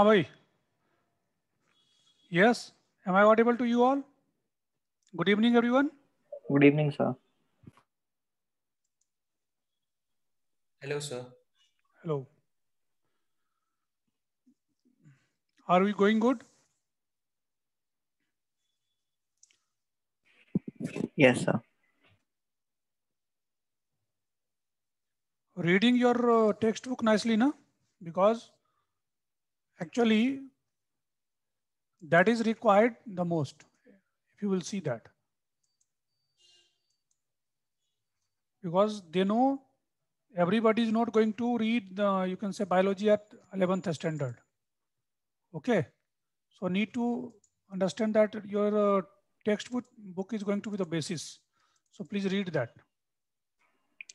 Abhay. Yes, am I audible to you all? Good evening, everyone. Good evening, sir. Hello, sir. Hello. Are we going good? Yes, sir. Reading your uh, textbook nicely, no? Because Actually, that is required the most. If you will see that. Because they know everybody is not going to read, the, you can say biology at 11th standard. Okay. So need to understand that your uh, textbook book is going to be the basis. So please read that.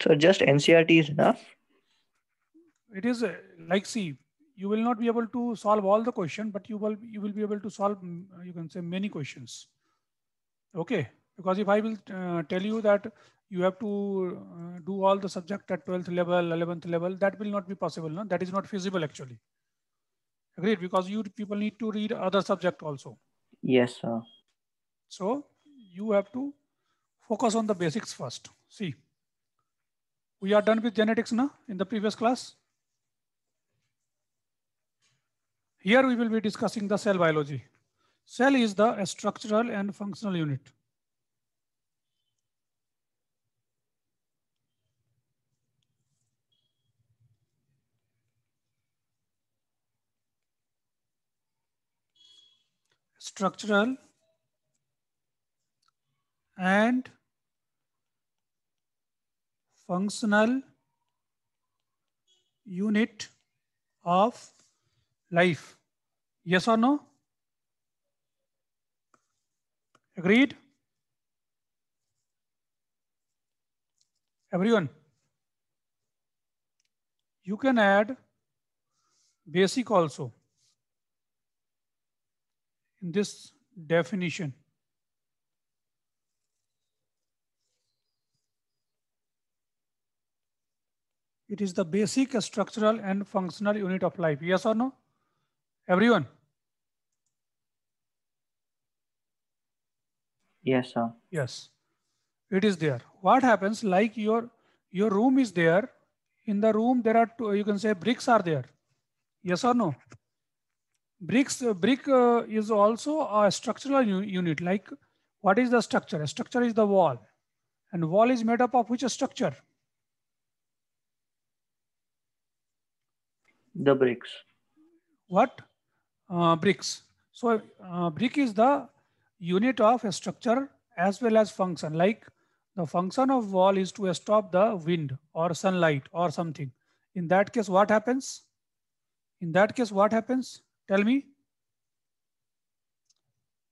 So just NCRT is enough? It is uh, like, see, you will not be able to solve all the question, but you will you will be able to solve mm, uh, you can say many questions. Okay, because if I will uh, tell you that you have to uh, do all the subject at 12th level, 11th level, that will not be possible. No? That is not feasible actually. Agreed, because you people need to read other subject also. Yes, sir. So you have to focus on the basics first. See, we are done with genetics now in the previous class. Here we will be discussing the cell biology. Cell is the structural and functional unit. Structural and functional unit of life. Yes or no? Agreed? Everyone? You can add basic also in this definition. It is the basic structural and functional unit of life. Yes or no? Everyone? Yes, sir. Yes, it is there. What happens like your, your room is there. In the room, there are two, you can say bricks are there. Yes or no? Bricks, uh, brick uh, is also a structural unit. Like what is the structure? A structure is the wall. And wall is made up of which structure? The bricks. What? Uh, bricks. So uh, brick is the unit of a structure as well as function like the function of wall is to stop the wind or sunlight or something. In that case, what happens? In that case, what happens? Tell me.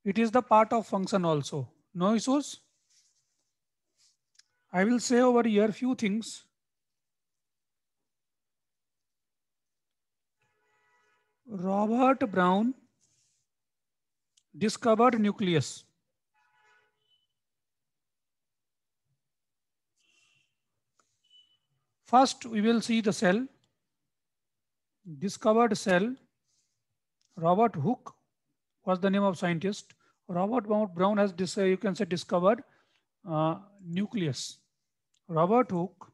It is the part of function also. No issues? I will say over here few things. Robert Brown discovered nucleus. First, we will see the cell, discovered cell. Robert Hooke was the name of scientist. Robert Brown has, dis you can say, discovered uh, nucleus. Robert Hooke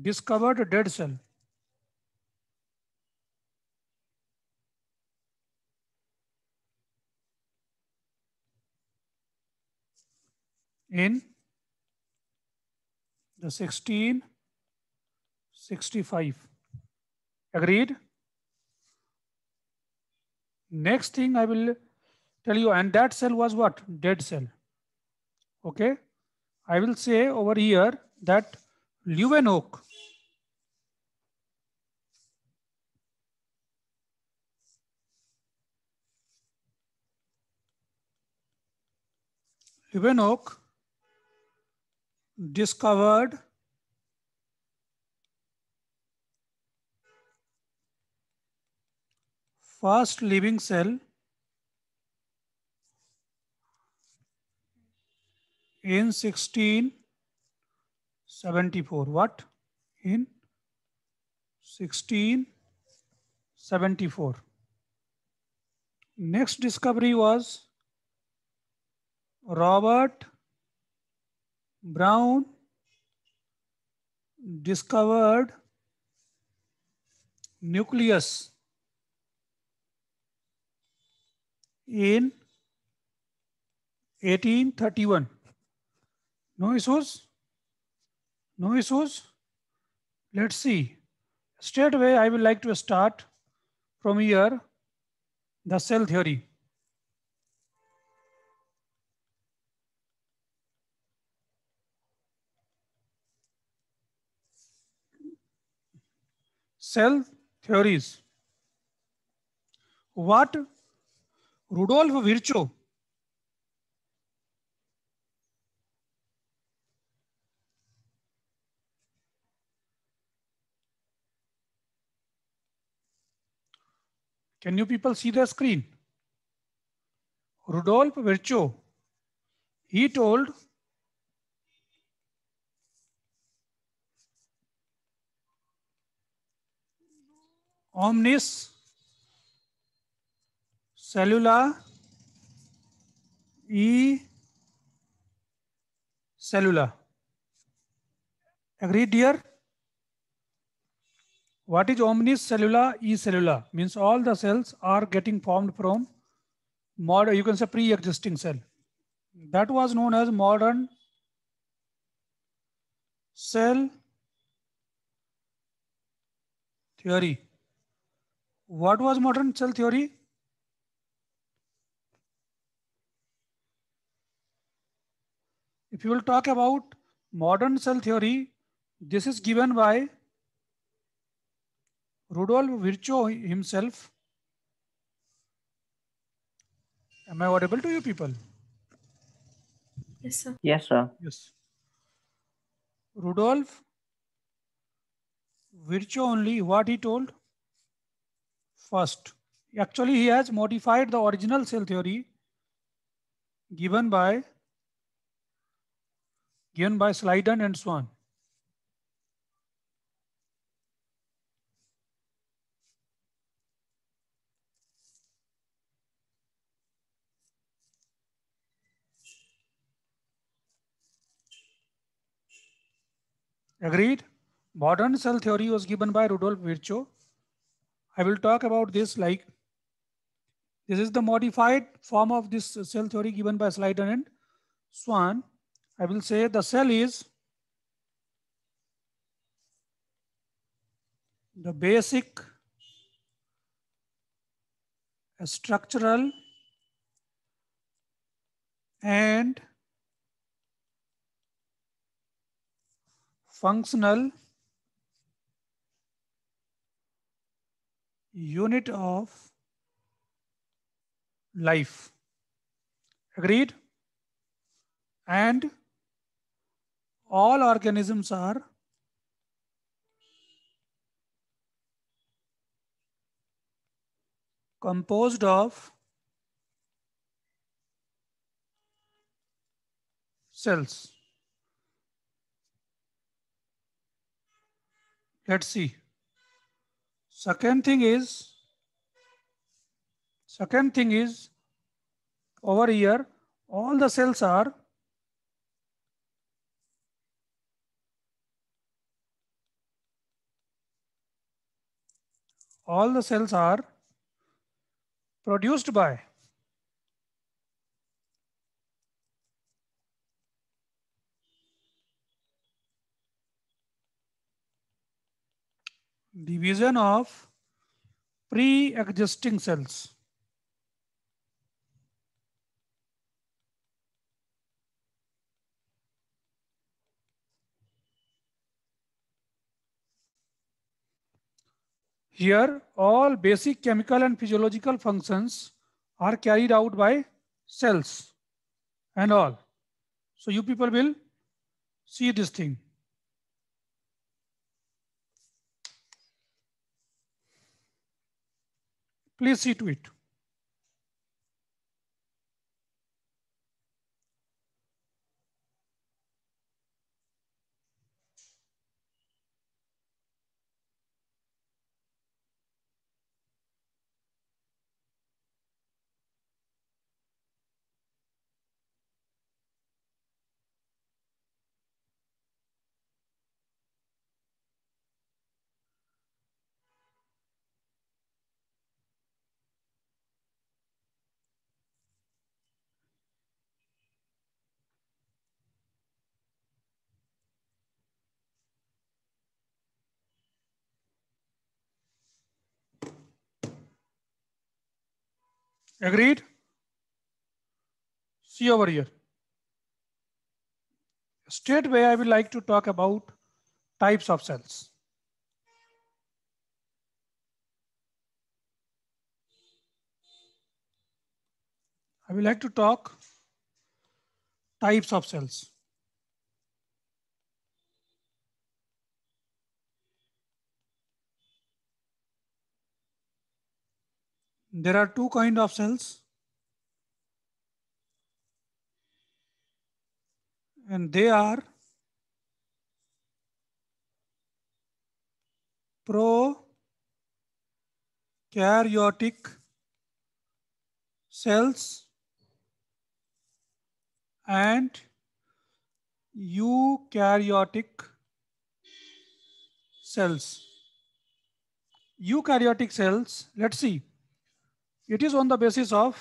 discovered dead cell. in the 1665. Agreed? Next thing I will tell you, and that cell was what? Dead cell. Okay? I will say over here that Leuvenhoek Leuvenhoek discovered first living cell in 1674. What? In 1674. Next discovery was Robert Brown discovered nucleus in 1831. No issues? No issues? Let's see. Straight away, I would like to start from here the cell theory. cell theories. What Rudolf Virchow Can you people see the screen? Rudolf Virchow, he told omnis सेलुला ई सेलुला agree dear what is omnis cellula e cellula means all the cells are getting formed from modern you can say pre existing cell that was known as modern cell theory What was modern cell theory? If you will talk about modern cell theory, this is given by Rudolf Virchow himself. Am I audible to you people? Yes, sir. Yes, sir. Yes. Rudolf Virchow only, what he told? first. Actually, he has modified the original cell theory given by given by Sliden and Swan. Agreed? Modern cell theory was given by Rudolf Virchow I will talk about this like this is the modified form of this cell theory given by Slider and Swan. I will say the cell is the basic structural and functional unit of life. Agreed? And all organisms are composed of cells. Let's see. Second thing is, second thing is over here, all the cells are all the cells are produced by division of pre-existing cells. Here, all basic chemical and physiological functions are carried out by cells and all. So you people will see this thing. Please see to it. Agreed? See over here. Straightway, I would like to talk about types of cells. I would like to talk types of cells. There are two kind of cells. And they are prokaryotic cells and eukaryotic cells. Eukaryotic cells, let's see. It is on the basis of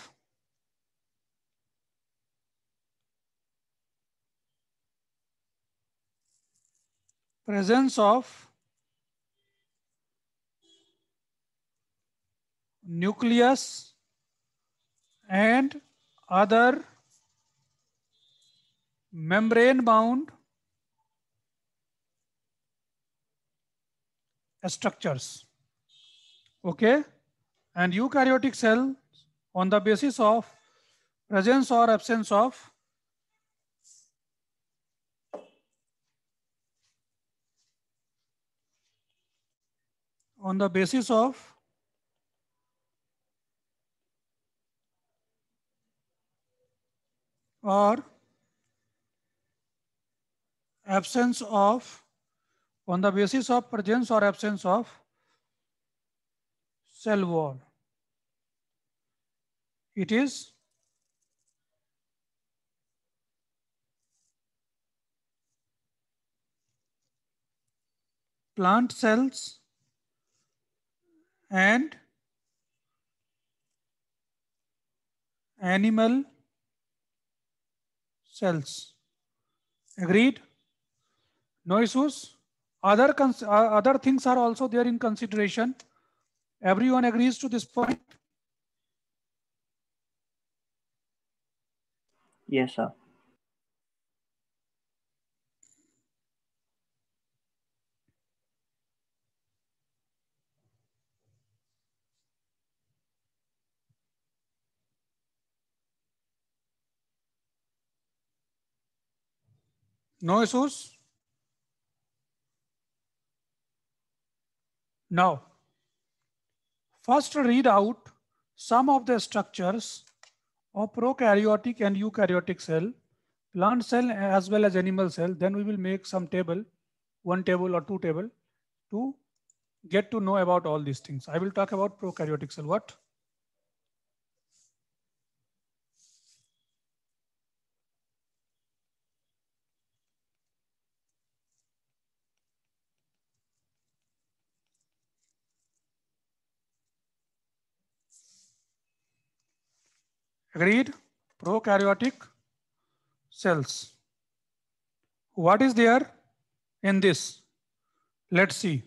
presence of nucleus and other membrane bound structures okay and eukaryotic cell on the basis of presence or absence of on the basis of or absence of on the basis of presence or absence of cell wall. It is plant cells and animal cells. Agreed? No issues? Other, uh, other things are also there in consideration. Everyone agrees to this point? Yes, sir. No issues? Now, First, read out some of the structures of prokaryotic and eukaryotic cell, plant cell as well as animal cell. Then we will make some table, one table or two table to get to know about all these things. I will talk about prokaryotic cell. What? Agreed? Prokaryotic cells. What is there in this? Let's see.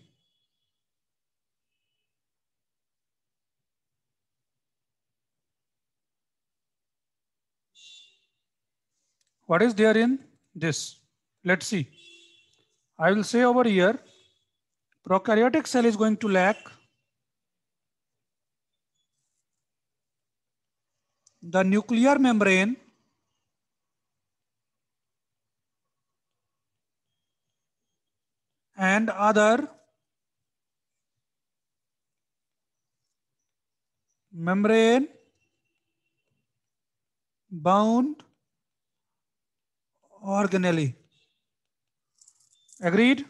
What is there in this? Let's see. I will say over here, prokaryotic cell is going to lack the nuclear membrane and other membrane bound organelle agreed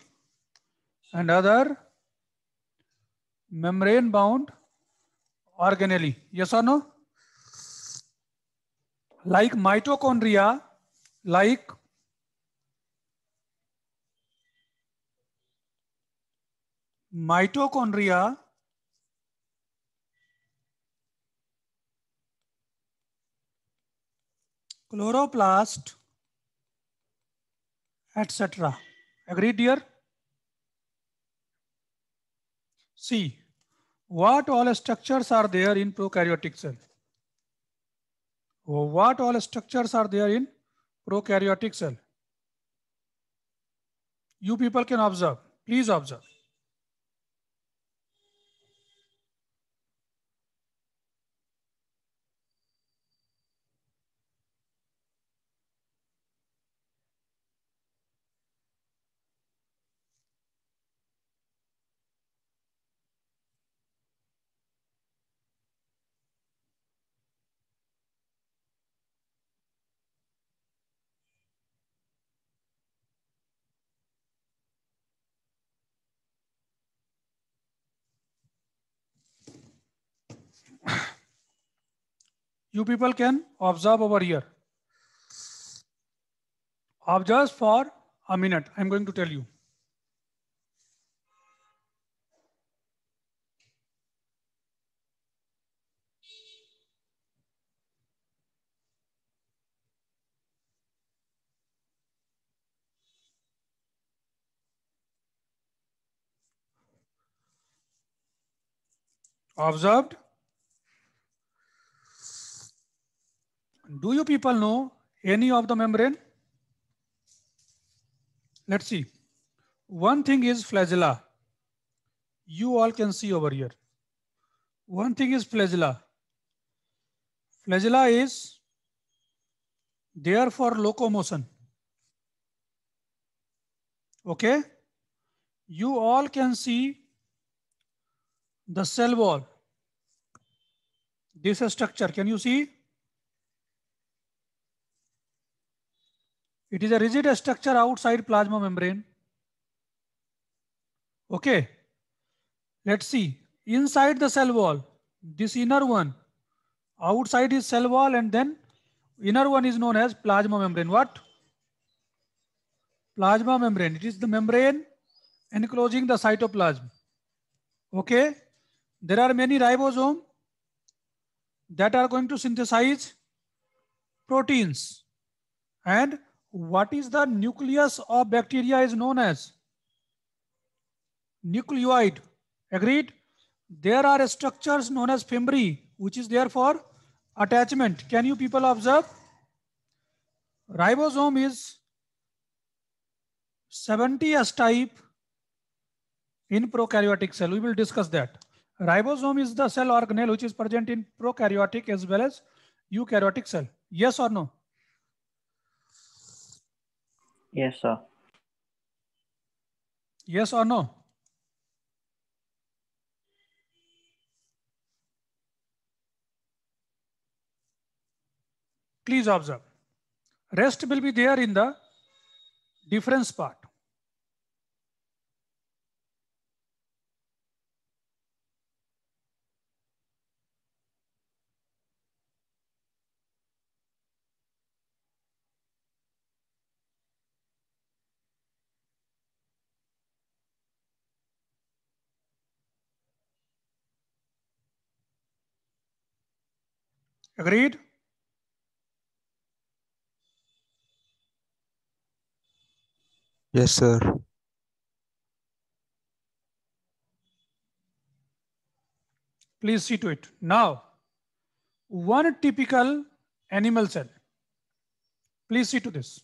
and other membrane bound organelle yes or no like mitochondria, like mitochondria chloroplast etc agreed dear see what all structures are there in prokaryotic cell what all structures are there in prokaryotic cell you people can observe please observe you people can observe over here. Observe for a minute. I'm going to tell you. observed Do you people know any of the membrane? Let's see. One thing is flagella. You all can see over here. One thing is flagella. Flagella is there for locomotion. Okay? You all can see the cell wall. This is structure, can you see? It is a rigid structure outside plasma membrane. Okay. Let's see. Inside the cell wall, this inner one, outside is cell wall and then inner one is known as plasma membrane. What? Plasma membrane. It is the membrane enclosing the cytoplasm. Okay. There are many ribosome that are going to synthesize proteins and what is the nucleus of bacteria is known as nucleoid agreed there are structures known as fimbri which is there for attachment can you people observe ribosome is 70s type in prokaryotic cell we will discuss that ribosome is the cell organelle which is present in prokaryotic as well as eukaryotic cell yes or no Yes, sir. Yes or no? Please observe. Rest will be there in the difference part. Agreed? Yes, sir. Please see to it. Now, one typical animal cell. Please see to this.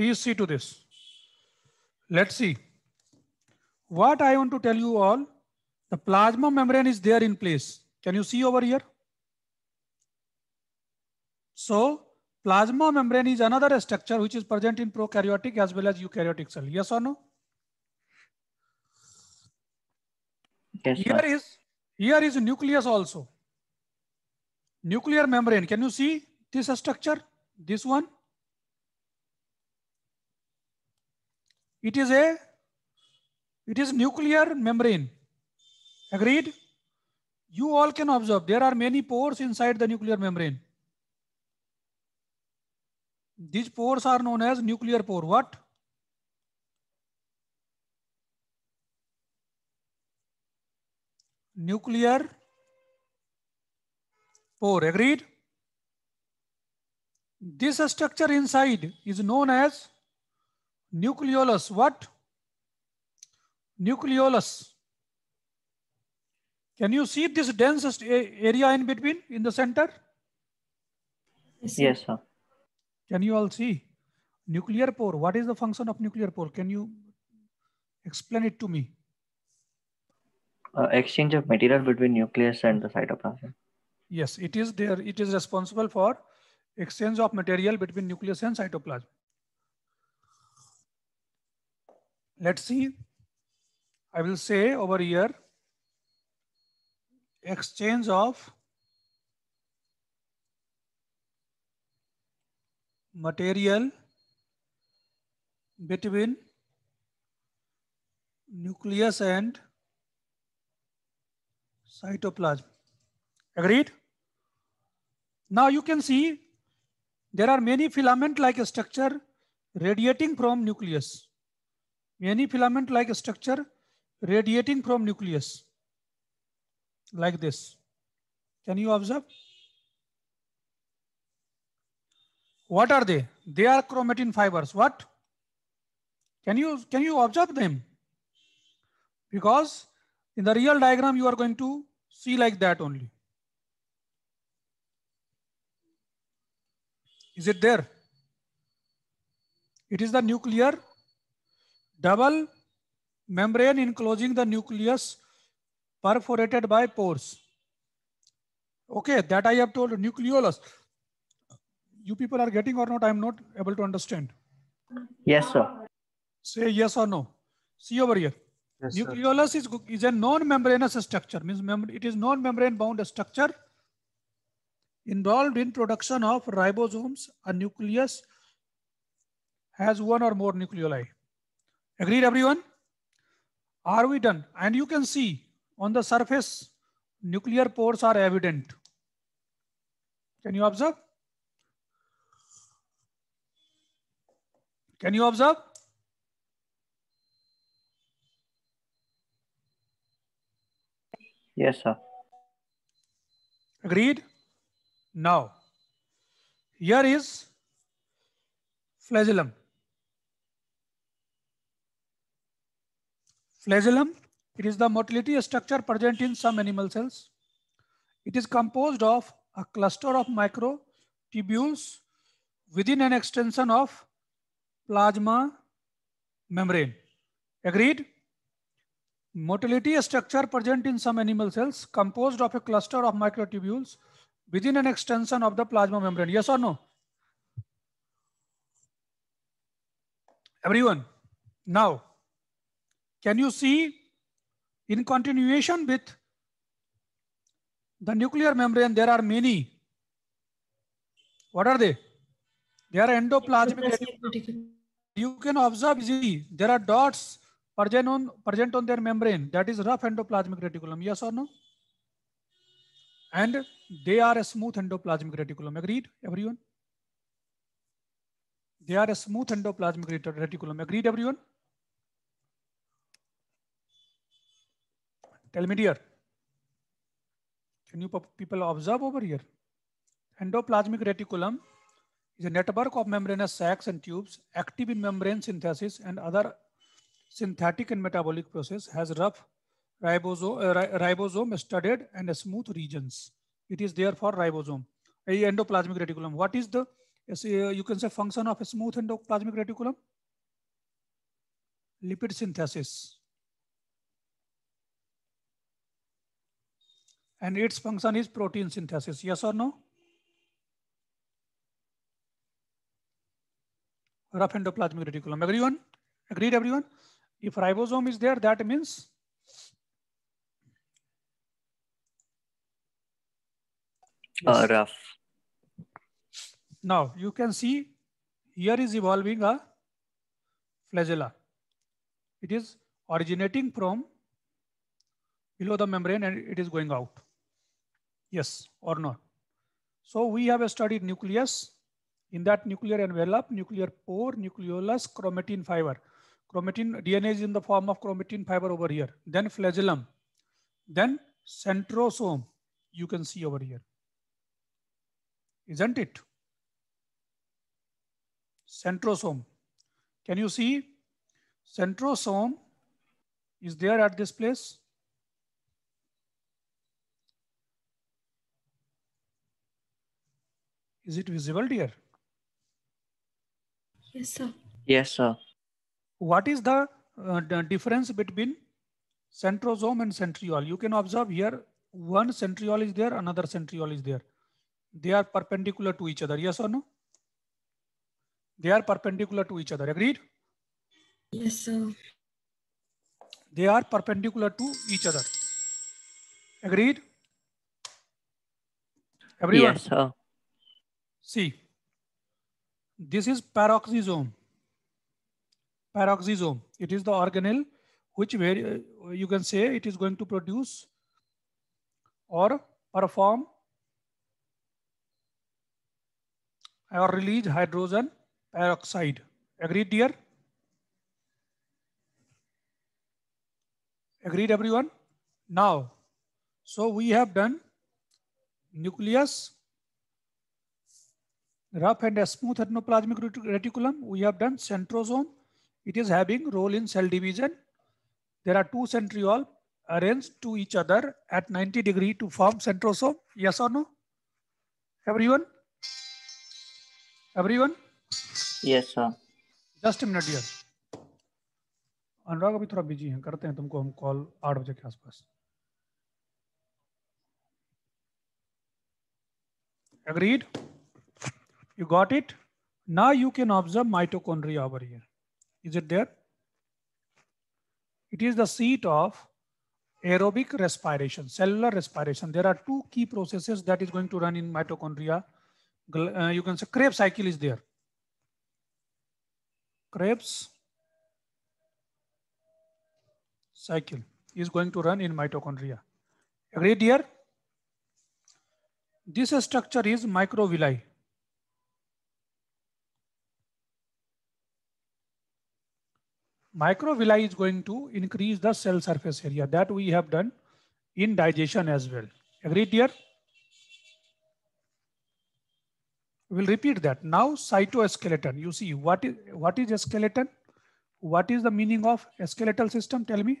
Please see to this. Let's see. What I want to tell you all, the plasma membrane is there in place. Can you see over here? So plasma membrane is another structure which is present in prokaryotic as well as eukaryotic cell. Yes or no? Yes, here is here is nucleus also. Nuclear membrane. Can you see this structure? This one? It is a it is nuclear membrane. Agreed? You all can observe there are many pores inside the nuclear membrane. These pores are known as nuclear pore. What? Nuclear pore. Agreed? This structure inside is known as Nucleolus, what? Nucleolus. Can you see this densest area in between, in the center? Yes, sir. Can you all see? Nuclear pore, what is the function of nuclear pore? Can you explain it to me? Uh, exchange of material between nucleus and the cytoplasm. Yes, it is there. It is responsible for exchange of material between nucleus and cytoplasm. let's see. I will say over here, exchange of material between nucleus and cytoplasm. Agreed? Now you can see there are many filament like structure radiating from nucleus any filament-like structure radiating from nucleus like this. Can you observe? What are they? They are chromatin fibers. What? Can you, can you observe them? Because in the real diagram, you are going to see like that only. Is it there? It is the nuclear Double membrane enclosing the nucleus perforated by pores. Okay, that I have told nucleolus. You people are getting or not, I'm not able to understand. Yes, sir. Say yes or no. See over here. Yes, nucleolus sir. is, is a non-membranous structure, means it is non-membrane bound structure involved in production of ribosomes, a nucleus has one or more nucleoli. Agreed everyone? Are we done? And you can see on the surface, nuclear pores are evident. Can you observe? Can you observe? Yes, sir. Agreed? Now, here is flagellum. Flagellum, it is the motility structure present in some animal cells. It is composed of a cluster of microtubules within an extension of plasma membrane. Agreed? Motility structure present in some animal cells composed of a cluster of microtubules within an extension of the plasma membrane. Yes or no? Everyone, now can you see in continuation with the nuclear membrane, there are many. What are they? They are endoplasmic. You can observe easily. There are dots present on, present on their membrane. That is rough endoplasmic reticulum. Yes or no? And they are a smooth endoplasmic reticulum. Agreed, everyone? They are a smooth endoplasmic reticulum. Agreed, everyone? Tell me here. Can you people observe over here? Endoplasmic reticulum is a network of membranous sacs and tubes active in membrane synthesis and other synthetic and metabolic process has rough ribosome, uh, ribosome studded and smooth regions. It is therefore ribosome. Endoplasmic reticulum. What is the, uh, you can say function of a smooth endoplasmic reticulum? Lipid synthesis. and its function is protein synthesis. Yes or no? Rough endoplasmic reticulum. Everyone? Agreed everyone? If ribosome is there, that means uh, yes. Uh, rough. Now you can see here is evolving a flagella. It is originating from below the membrane and it is going out. Yes or no? So we have studied nucleus. In that nuclear envelope, nuclear pore, nucleolus, chromatin fiber. Chromatin DNA is in the form of chromatin fiber over here. Then flagellum. Then centrosome. You can see over here. Isn't it? Centrosome. Can you see? Centrosome is there at this place. Is it visible, dear? Yes, sir. Yes, sir. What is the, uh, the difference between centrosome and centriole? You can observe here one centriole is there, another centriole is there. They are perpendicular to each other. Yes or no? They are perpendicular to each other. Agreed? Yes, sir. They are perpendicular to each other. Agreed? Everyone? Yes, sir. See, this is peroxisome. Peroxisome. It is the organelle which very, uh, you can say it is going to produce or perform or release hydrogen peroxide. Agreed, dear? Agreed, everyone? Now, so we have done nucleus, rough and smooth endoplasmic reticulum, we have done centrosome. It is having role in cell division. There are two centriole arranged to each other at 90 degree to form centrosome. Yes or no? Everyone? Everyone? Yes, sir. Just a minute, dear. Anurag अभी थोड़ा busy हैं करते हैं तुमको हम call आठ बजे के आसपास agreed You got it? Now you can observe mitochondria over here. Is it there? It is the seat of aerobic respiration, cellular respiration. There are two key processes that is going to run in mitochondria. Uh, you can say Krebs cycle is there. Krebs cycle is going to run in mitochondria. Agreed here? This structure is microvilli. microvilli is going to increase the cell surface area that we have done in digestion as well. Agreed here? We'll repeat that. Now cytoskeleton, you see what is, what is a skeleton? What is the meaning of a skeletal system? Tell me.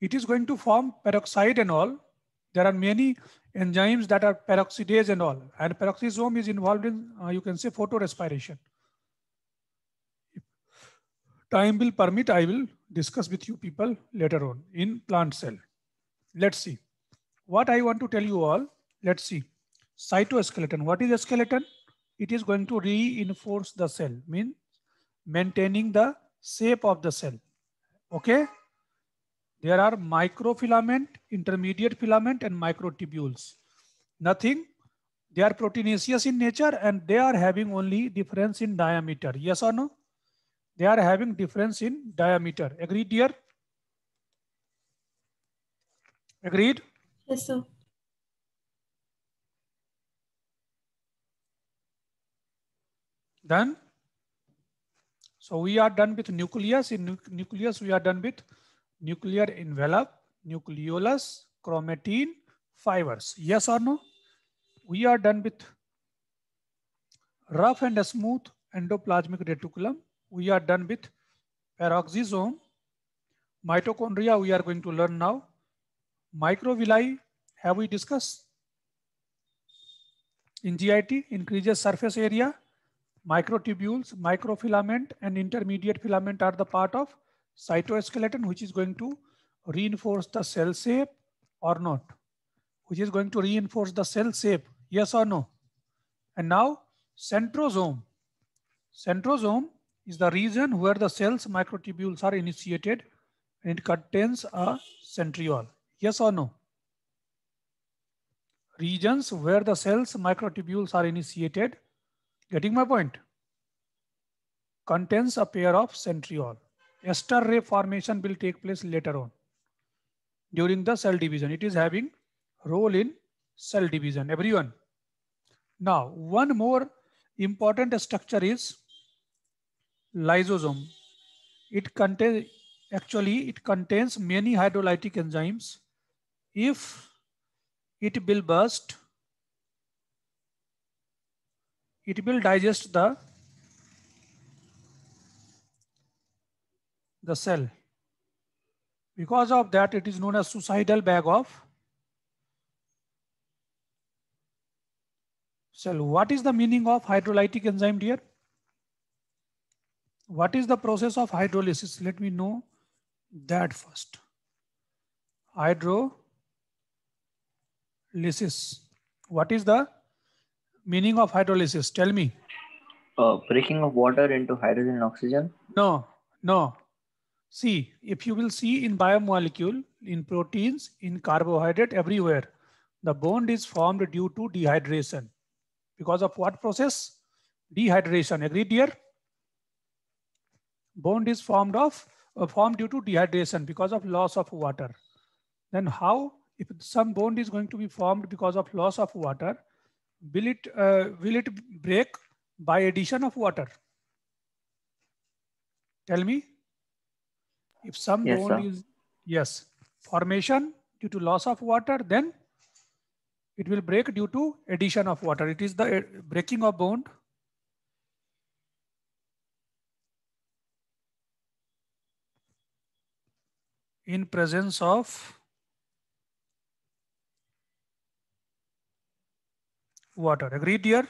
It is going to form peroxide and all there are many enzymes that are peroxidase and all. And peroxisome is involved in, uh, you can say, photorespiration. Time will permit, I will discuss with you people later on in plant cell. Let's see. What I want to tell you all, let's see. Cytoskeleton, what is a skeleton? It is going to reinforce the cell, means maintaining the shape of the cell. Okay? There are microfilament, intermediate filament, and microtubules. Nothing. They are proteinaceous in nature and they are having only difference in diameter. Yes or no? They are having difference in diameter. Agreed, dear? Agreed? Yes, sir. Done? So we are done with nucleus. In nu nucleus, we are done with nuclear envelope, nucleolus, chromatin, fibers. Yes or no? We are done with rough and smooth endoplasmic reticulum. We are done with peroxisome. Mitochondria we are going to learn now. Microvilli have we discussed? In GIT, increases surface area. Microtubules, microfilament and intermediate filament are the part of cytoskeleton, which is going to reinforce the cell shape or not, which is going to reinforce the cell shape, yes or no. And now centrosome. Centrosome is the region where the cell's microtubules are initiated and it contains a centriole, yes or no. Regions where the cell's microtubules are initiated, getting my point, contains a pair of centriole. Ester ray formation will take place later on during the cell division. It is having role in cell division, everyone. Now, one more important structure is lysosome. It contains, actually, it contains many hydrolytic enzymes. If it will burst, it will digest the the cell. Because of that, it is known as suicidal bag of cell. What is the meaning of hydrolytic enzyme, dear? What is the process of hydrolysis? Let me know that first. Hydrolysis. What is the meaning of hydrolysis? Tell me. Uh, breaking of water into hydrogen and oxygen? No, no. See, if you will see in biomolecule, in proteins, in carbohydrate, everywhere, the bond is formed due to dehydration. Because of what process? Dehydration, agreed here? Bond is formed of uh, formed due to dehydration because of loss of water. Then how, if some bond is going to be formed because of loss of water, will it, uh, will it break by addition of water? Tell me, if some yes, is sir. yes, formation due to loss of water, then it will break due to addition of water. It is the eh, breaking of bond. in presence of water. Agreed here?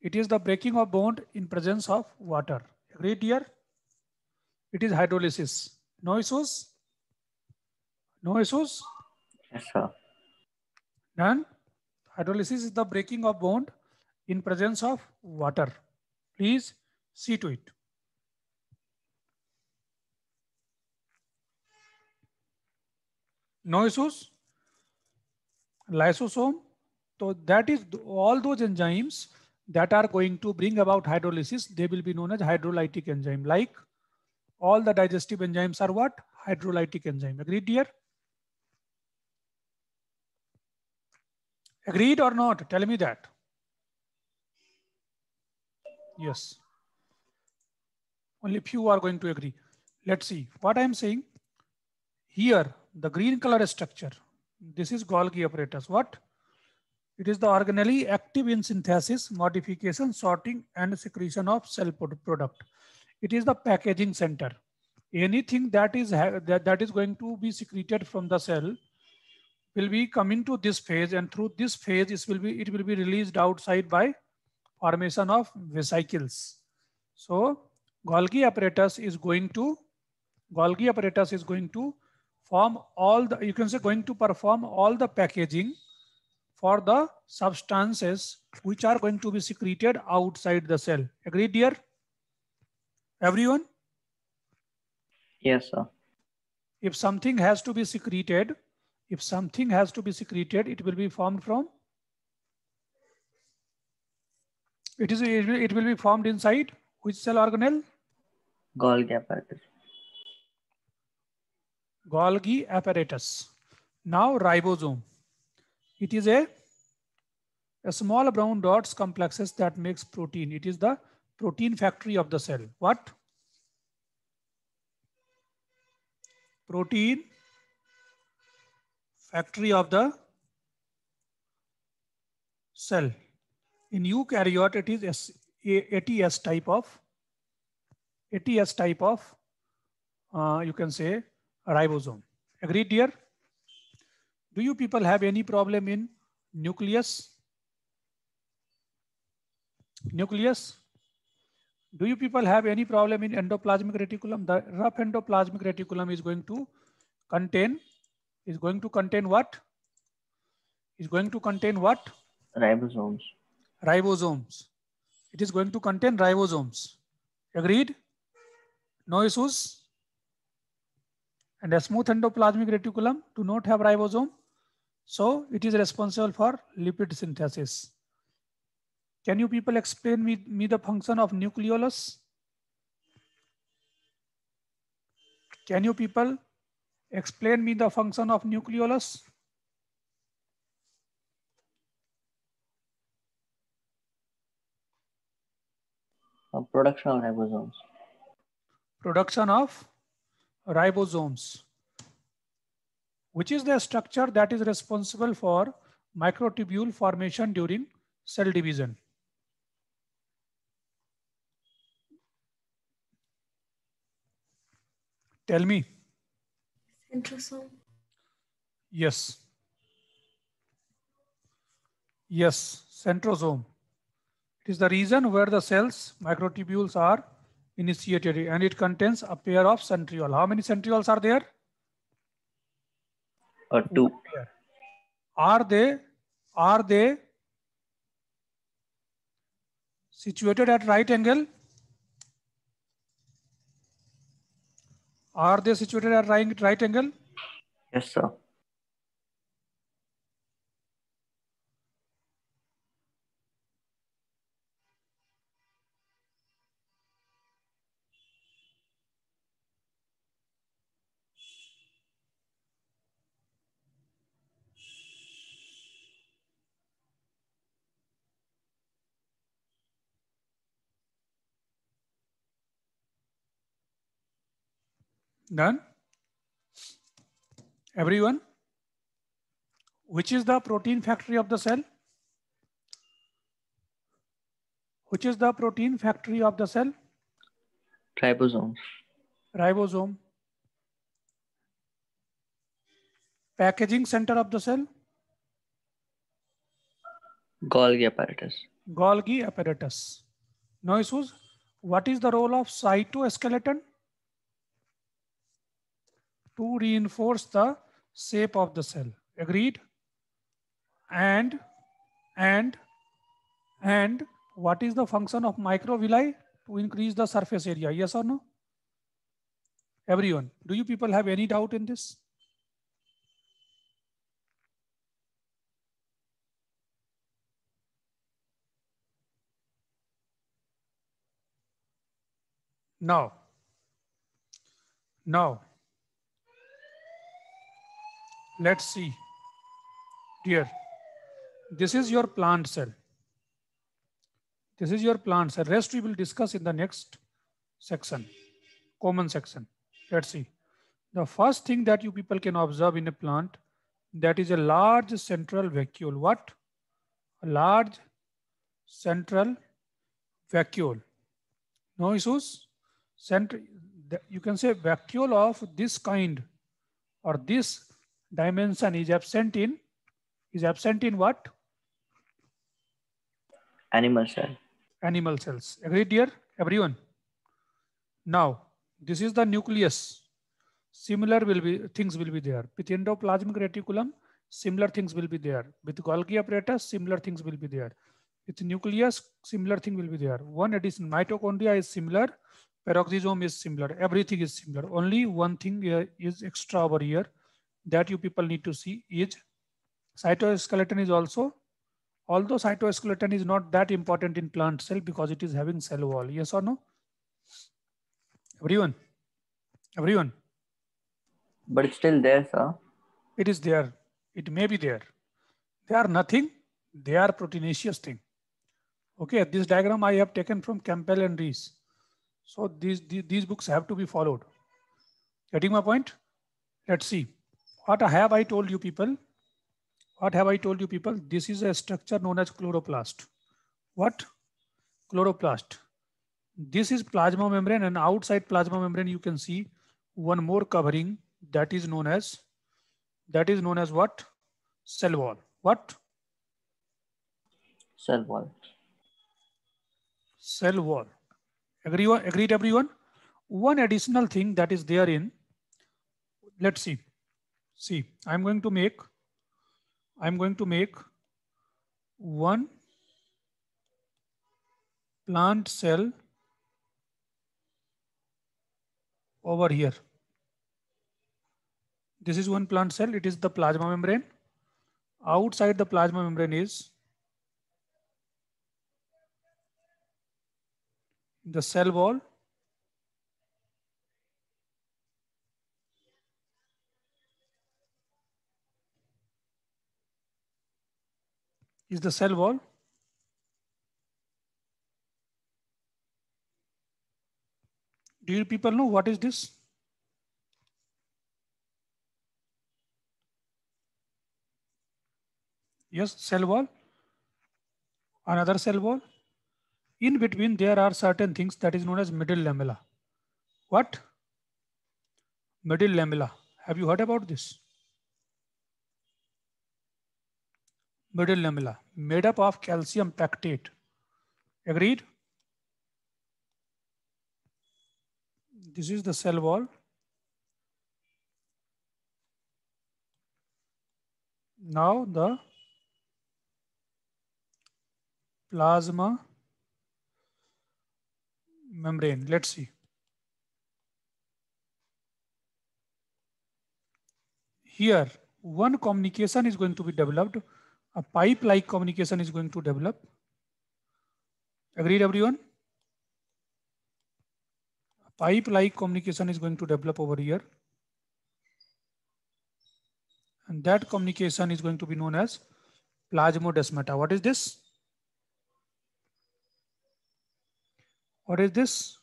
It is the breaking of bond in presence of water. Agreed here? It is hydrolysis. No issues? No issues? Yes, sir. None? Hydrolysis is the breaking of bond in presence of water. Please see to it. No issues? Lysosome. So that is all those enzymes that are going to bring about hydrolysis, they will be known as hydrolytic enzyme like all the digestive enzymes are what? Hydrolytic enzyme. Agreed here? Agreed or not? Tell me that. Yes. Only few are going to agree. Let's see what I am saying. Here, the green color structure. This is Golgi apparatus. What? It is the organelle active in synthesis, modification, sorting, and secretion of cell product it is the packaging center anything that is that, that is going to be secreted from the cell will be coming to this phase and through this phase it will be it will be released outside by formation of vesicles so golgi apparatus is going to golgi apparatus is going to form all the you can say going to perform all the packaging for the substances which are going to be secreted outside the cell agreed dear Everyone? Yes, sir. If something has to be secreted, if something has to be secreted, it will be formed from? It is. It will be formed inside which cell organelle? Golgi apparatus. Golgi apparatus. Now ribosome. It is a, a small brown dots complexes that makes protein. It is the protein factory of the cell. What? Protein factory of the cell. In eukaryote, it is ATS type of ATS type of uh, you can say ribosome. Agreed, dear? Do you people have any problem in nucleus? Nucleus? do you people have any problem in endoplasmic reticulum? The rough endoplasmic reticulum is going to contain, is going to contain what? Is going to contain what? Ribosomes. Ribosomes. It is going to contain ribosomes. Agreed? No issues? And a smooth endoplasmic reticulum do not have ribosome. So it is responsible for lipid synthesis. Can you people explain me, me the function of nucleolus? Can you people explain me the function of nucleolus? production of ribosomes. Production of ribosomes, which is the structure that is responsible for microtubule formation during cell division. Tell me. Centrosome. Yes. Yes, centrosome. It is the region where the cells, microtubules are initiated and it contains a pair of centriole. How many centrioles are there? A uh, two. Are they, are they situated at right angle? Are they situated at right, right angle? Yes, sir. Done? Everyone? Which is the protein factory of the cell? Which is the protein factory of the cell? Ribosome. Ribosome. Packaging center of the cell? Golgi apparatus. Golgi apparatus. No issues. What is the role of cytoskeleton? to reinforce the shape of the cell. Agreed? And, and, and what is the function of microvilli? To increase the surface area, yes or no? Everyone, do you people have any doubt in this? Now, now let's see. Dear, this is your plant cell. This is your plant cell. Rest we will discuss in the next section, common section. Let's see. The first thing that you people can observe in a plant, that is a large central vacuole. What? A large central vacuole. No issues? Center. you can say vacuole of this kind or this dimension is absent in is absent in what? Animal cell. Animal cells. Agree, dear everyone. Now this is the nucleus. Similar will be things will be there with endoplasmic reticulum. Similar things will be there with Golgi apparatus. Similar things will be there with nucleus. Similar thing will be there. One addition mitochondria is similar. Peroxisome is similar. Everything is similar. Only one thing uh, is extra over here that you people need to see is cytoskeleton is also, although cytoskeleton is not that important in plant cell because it is having cell wall. Yes or no? Everyone? Everyone? But it's still there, sir. It is there. It may be there. They are nothing. They are proteinaceous thing. Okay, this diagram I have taken from Campbell and Rees. So these, these, these books have to be followed. Getting my point? Let's see. What have I told you people? What have I told you people? This is a structure known as chloroplast. What? Chloroplast. This is plasma membrane and outside plasma membrane you can see one more covering that is known as that is known as what? Cell wall. What? Cell wall. Cell wall. Agree, agreed everyone? One additional thing that is there in, let's see See, I'm going to make, I'm going to make one plant cell over here. This is one plant cell. It is the plasma membrane. Outside the plasma membrane is the cell wall is the cell wall. Do you people know what is this? Yes, cell wall, another cell wall. In between, there are certain things that is known as middle lamella. What? Middle lamella. Have you heard about this? middle lamella made up of calcium pectate. Agreed? This is the cell wall. Now the plasma membrane. Let's see. Here, one communication is going to be developed a pipe like communication is going to develop. Agreed everyone? A pipe like communication is going to develop over here. And that communication is going to be known as plasmodesmata. What is this? What is this?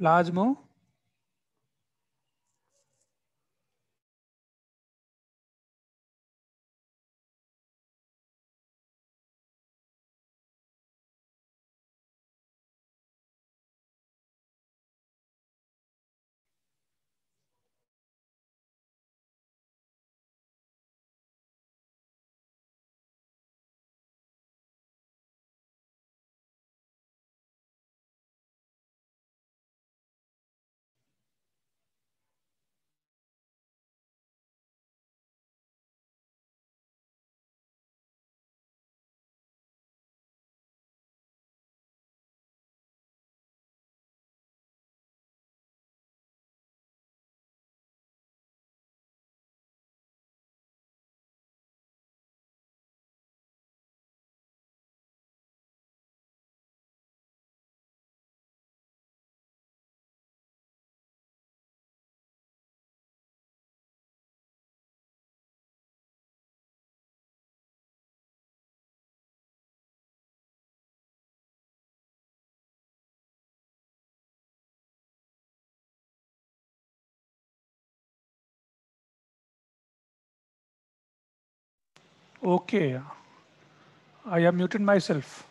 Plasmodesmata. Okay. I have muted myself.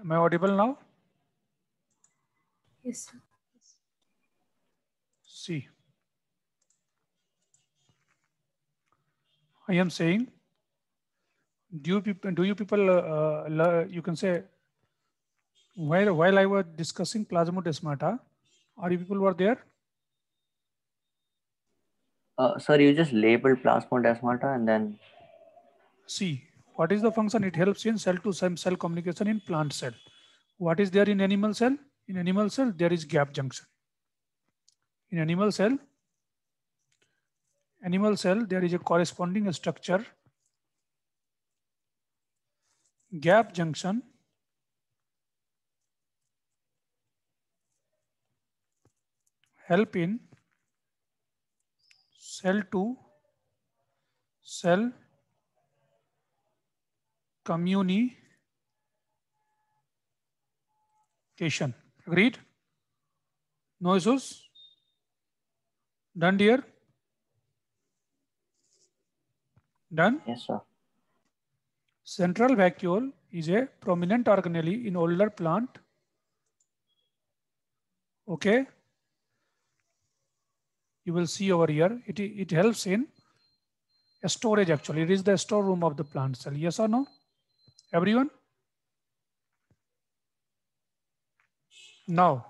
Am I audible now? Yes, See. I am saying, do you people, do you people, uh, uh you can say, while, while I was discussing plasmodesmata, are you people were there? Uh, sir, you just label plasmodesmata and then. See, what is the function? It helps in cell to cell communication in plant cell. What is there in animal cell? In animal cell, there is gap junction. In animal cell, animal cell, there is a corresponding structure. Gap junction help in cell to cell communication agreed no issues done dear done central vacuole is a prominent organelle in older plant okay okay. you will see over here, it, it helps in storage actually. It is the storeroom of the plant cell. Yes or no? Everyone? Now,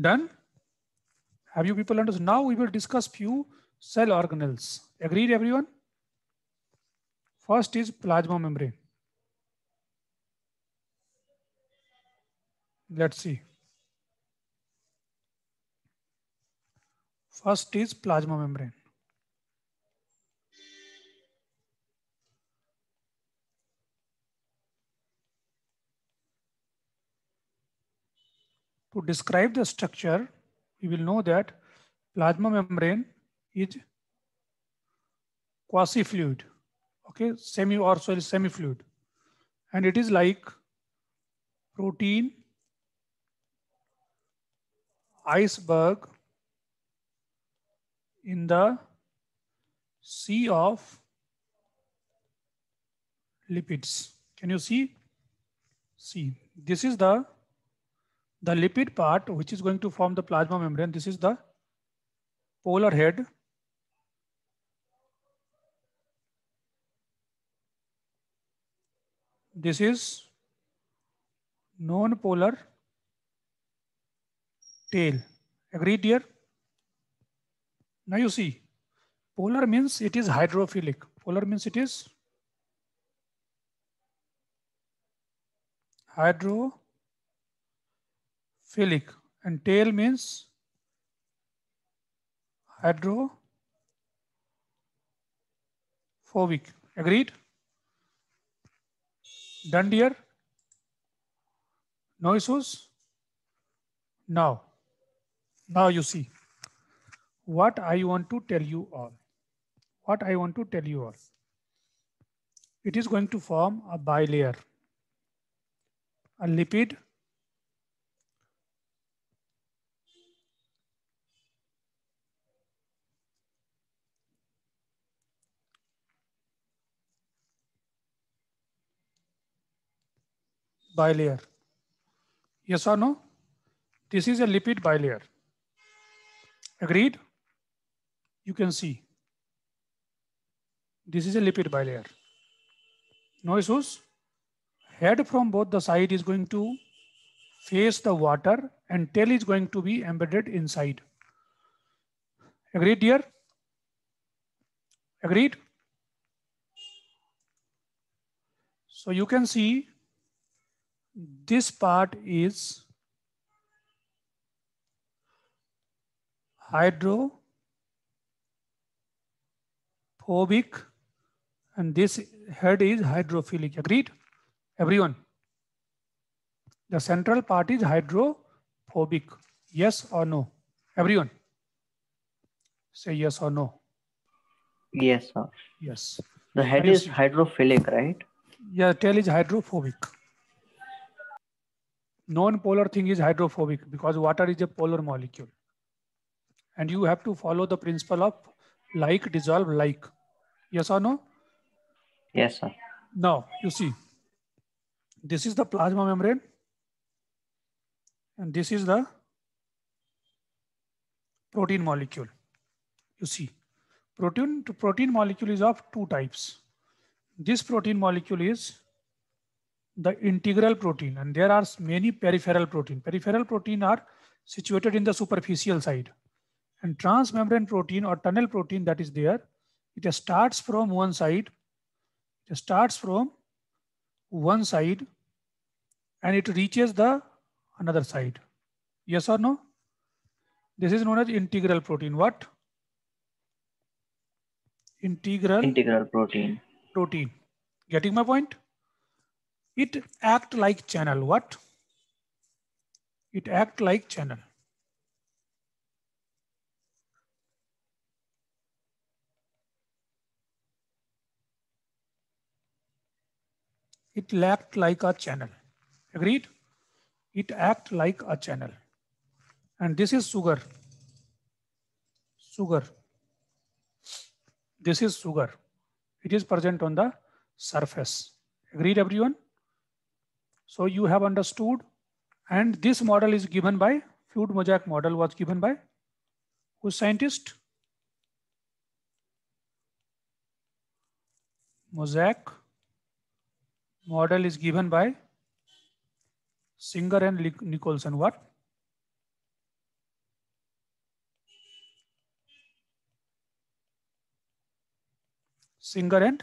done? Have you people understood? Now we will discuss few cell organelles. Agreed everyone? First is plasma membrane. Let's see. First is plasma membrane. To describe the structure, we will know that plasma membrane is quasi-fluid, okay, semi or sorry, semi-fluid. And it is like protein, iceberg, in the sea of lipids. Can you see? See, this is the, the lipid part which is going to form the plasma membrane. This is the polar head. This is non-polar tail. Agreed here? Now you see, polar means it is hydrophilic. Polar means it is hydrophilic and tail means hydrophobic. Agreed? Done dear? No issues? Now, now you see what I want to tell you all. What I want to tell you all. It is going to form a bilayer, a lipid, bilayer. Yes or no? This is a lipid bilayer. Agreed? you can see this is a lipid bilayer. No issues. Head from both the side is going to face the water and tail is going to be embedded inside. Agreed here? Agreed? So you can see this part is hydro phobic and this head is hydrophilic. Agreed? Everyone? The central part is hydrophobic. Yes or no? Everyone? Say yes or no. Yes, sir. Yes. The head is hydrophilic, right? Yeah, tail is hydrophobic. Non-polar thing is hydrophobic because water is a polar molecule. And you have to follow the principle of like, dissolve, like. Yes or no? Yes, sir. Now, you see, this is the plasma membrane and this is the protein molecule. You see, protein to protein molecule is of two types. This protein molecule is the integral protein and there are many peripheral protein. Peripheral protein are situated in the superficial side and transmembrane protein or tunnel protein that is there it starts from one side. It starts from one side and it reaches the another side. Yes or no? This is known as integral protein. What? Integral. Integral protein. Protein. Getting my point? It act like channel. What? It act like channel. it lacked like a channel. Agreed? It act like a channel. And this is sugar. Sugar. This is sugar. It is present on the surface. Agreed everyone? So you have understood. And this model is given by, fluid mosaic model was given by whose scientist? Mosaic model is given by Singer and Nicholson. What? Singer and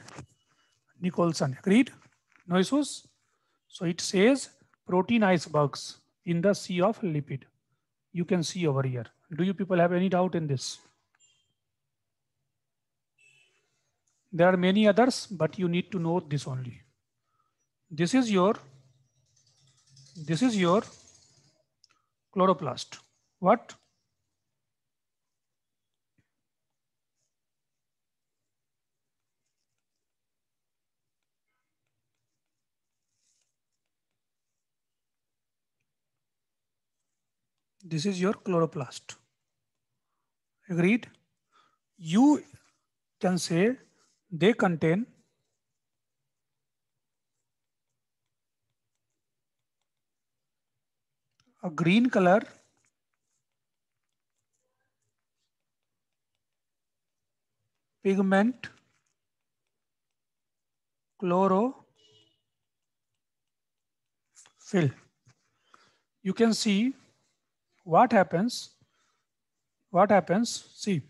Nicholson. Agreed? No issues? So it says protein icebergs in the sea of lipid. You can see over here. Do you people have any doubt in this? There are many others, but you need to know this only this is your this is your chloroplast what this is your chloroplast agreed you can say they contain a green color pigment chlorophyll. You can see what happens. What happens? See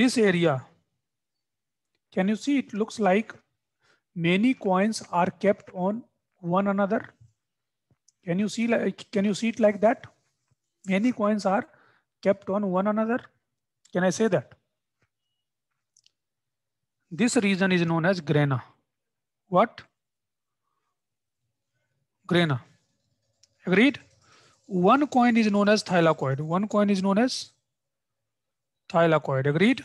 this area. Can you see it looks like many coins are kept on one another? Can you see like can you see it like that? Many coins are kept on one another. Can I say that? This region is known as grana. What? Grana. Agreed? One coin is known as thylakoid. One coin is known as thylakoid. Agreed?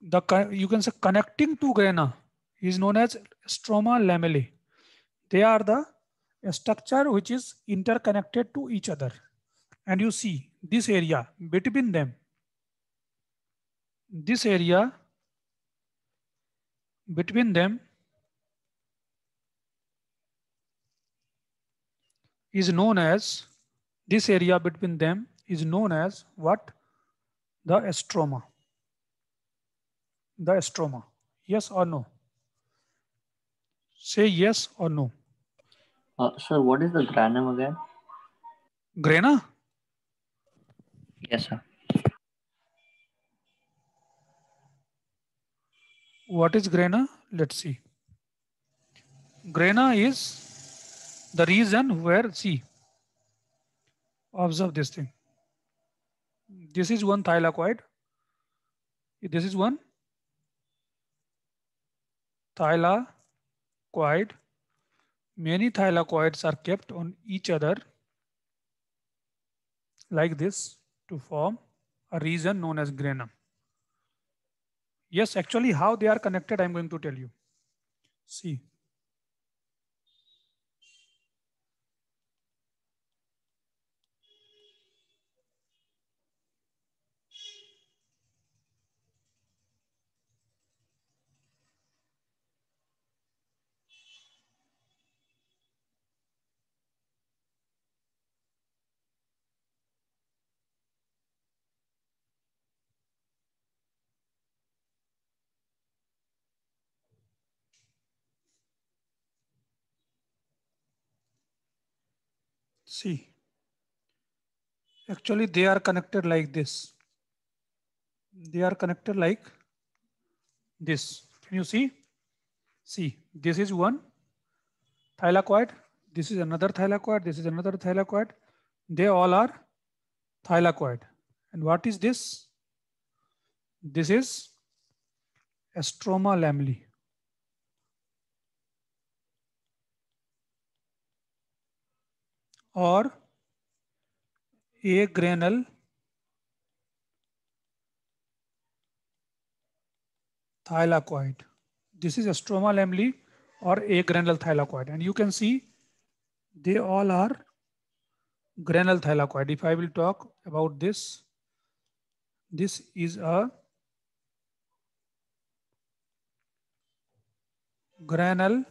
The you can say connecting to grana is known as stroma lamellae. They are the structure which is interconnected to each other. And you see this area between them, this area between them is known as, this area between them is known as what? The stroma. The stroma. Yes or no? Say yes or no. Uh, sir, what is the granum again? Grana? Yes, sir. What is grana? Let's see. Grana is the reason where, see, observe this thing. This is one thylakoid. This is one thylakoid many thylakoids are kept on each other like this to form a region known as granum. Yes, actually how they are connected, I'm going to tell you. See, See, actually they are connected like this. They are connected like this. Can you see? See, this is one thylakoid. This is another thylakoid. This is another thylakoid. They all are thylakoid. And what is this? This is astroma lamellae. और a granal thylakoid this is stroma lamellae और a granal thylakoid and you can see they all are granal thylakoid if I will talk about this this is a granal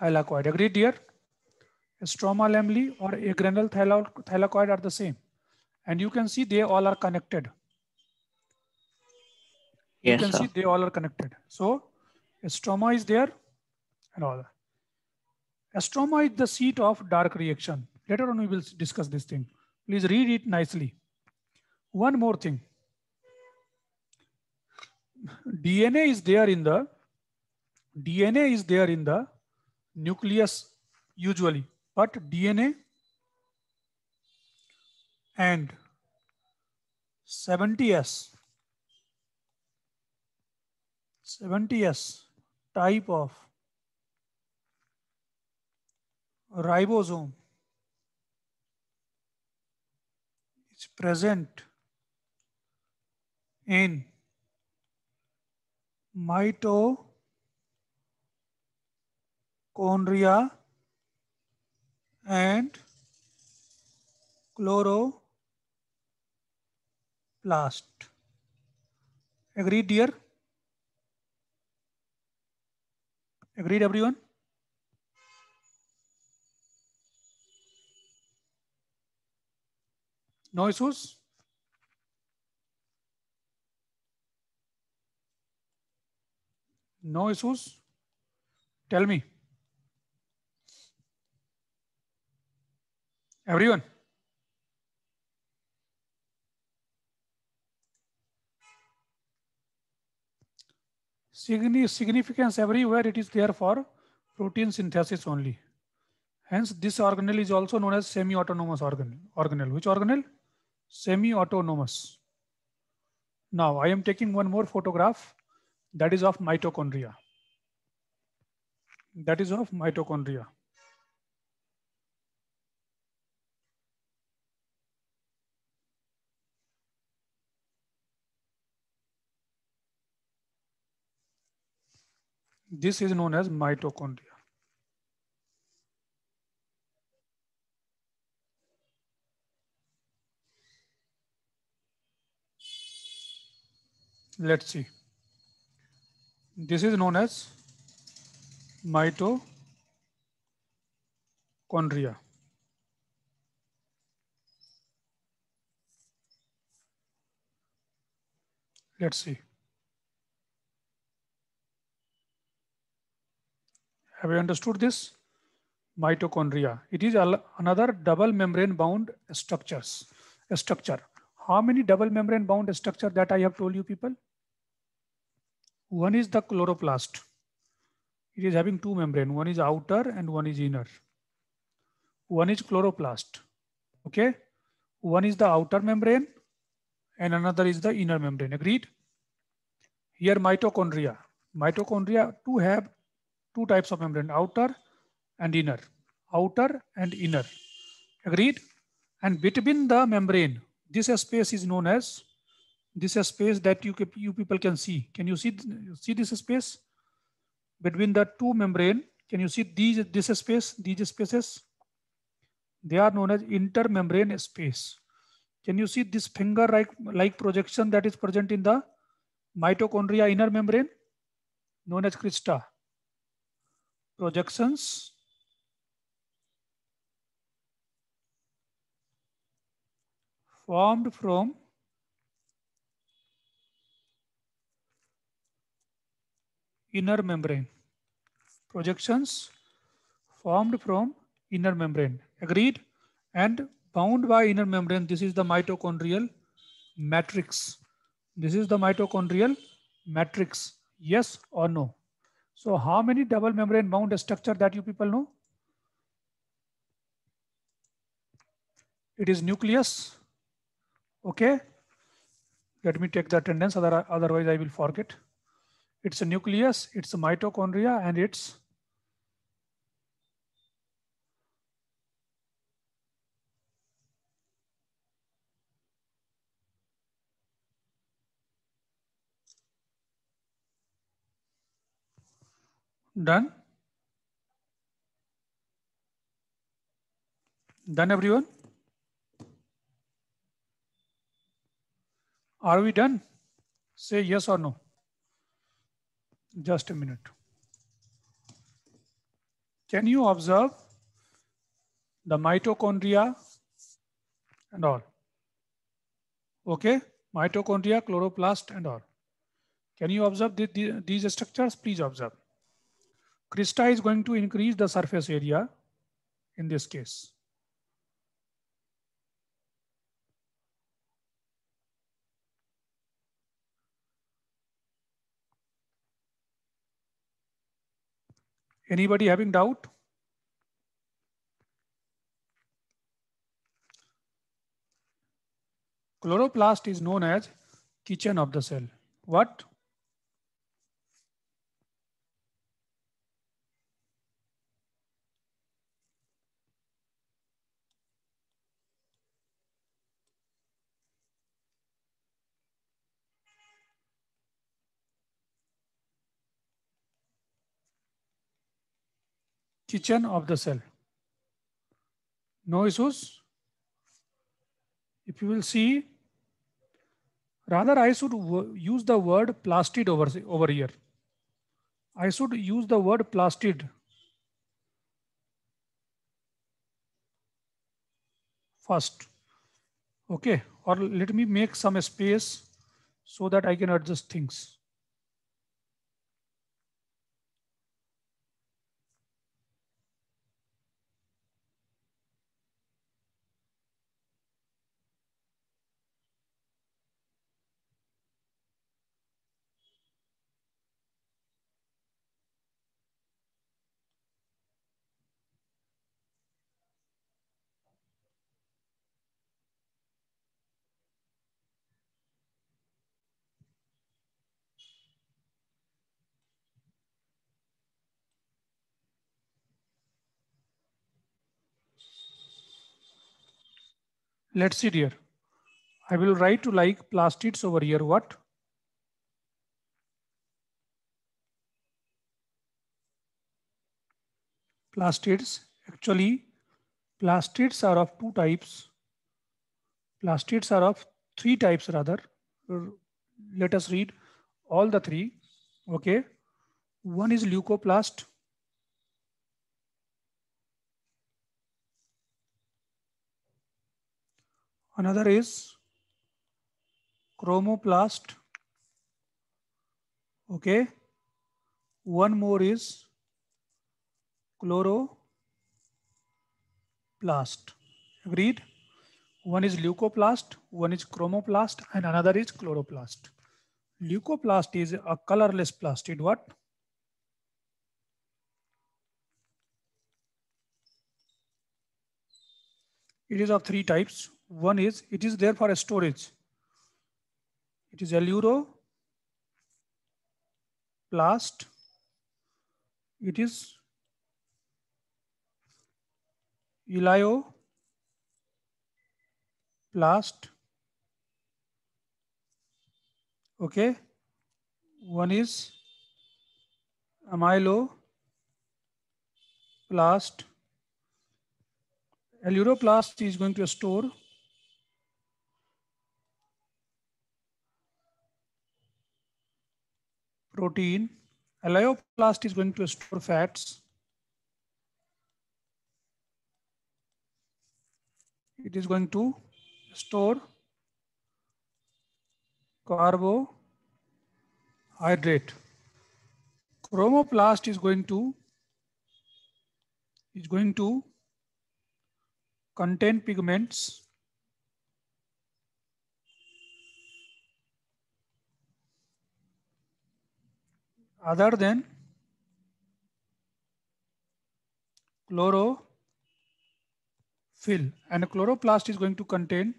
thylakoid. Agreed, here? Stroma lamely or agranal thylakoid are the same. And you can see they all are connected. Yes, you can sir. see they all are connected. So stroma is there and all that. Stroma is the seat of dark reaction. Later on, we will discuss this thing. Please read it nicely. One more thing. DNA is there in the DNA is there in the nucleus usually, but DNA and 70S 70S type of ribosome is present in mito chondria and chloroplast. Agreed, dear? Agreed, everyone? No issues? No issues? Tell me. Everyone? Significance everywhere it is there for protein synthesis only. Hence, this organelle is also known as semi-autonomous organelle. organelle. Which organelle? Semi-autonomous. Now, I am taking one more photograph that is of mitochondria. That is of mitochondria. This is known as mitochondria. Let's see. This is known as mitochondria. Let's see. Have you understood this? Mitochondria. It is another double membrane bound structures, a structure. How many double membrane bound structure that I have told you people? One is the chloroplast. It is having two membrane. One is outer and one is inner. One is chloroplast. Okay. One is the outer membrane and another is the inner membrane. Agreed? Here mitochondria. Mitochondria to have two types of membrane, outer and inner. Outer and inner. Agreed? And between the membrane, this space is known as this space that you, you people can see. Can you see, see this space? Between the two membrane, can you see these, this space, these spaces? They are known as intermembrane space. Can you see this finger like, like projection that is present in the mitochondria inner membrane? Known as crista projections. formed from inner membrane. Projections formed from inner membrane. Agreed? And bound by inner membrane, this is the mitochondrial matrix. This is the mitochondrial matrix. Yes or no? So how many double membrane bound structure that you people know? It is nucleus. Okay. Let me take the attendance, otherwise I will forget. It's a nucleus, it's a mitochondria, and it's Done? Done everyone? Are we done? Say yes or no. Just a minute. Can you observe the mitochondria and all? Okay, mitochondria, chloroplast and all. Can you observe the, the, these structures? Please observe. Krista is going to increase the surface area in this case. Anybody having doubt? Chloroplast is known as kitchen of the cell. What? kitchen of the cell. No issues? If you will see, rather I should use the word plastid over, over here. I should use the word plastid first. Okay, or let me make some space so that I can adjust things. Let's see here. I will write to like plastids over here. What? Plastids. Actually, plastids are of two types. Plastids are of three types rather. Let us read all the three. Okay. One is leucoplast. Another is chromoplast. Okay. One more is chloroplast. Agreed? One is leucoplast, one is chromoplast, and another is chloroplast. Leucoplast is a colorless plastid. What? It is of three types. One is, it is there for a storage. It is Eluro, Plast. It is Elio, Plast. Okay. One is amylo, plast. Alluroplast is going to store protein. Alioplast is going to store fats. It is going to store carbohydrate. Chromoplast is going to is going to contain pigments other than chlorophyll and chloroplast is going to contain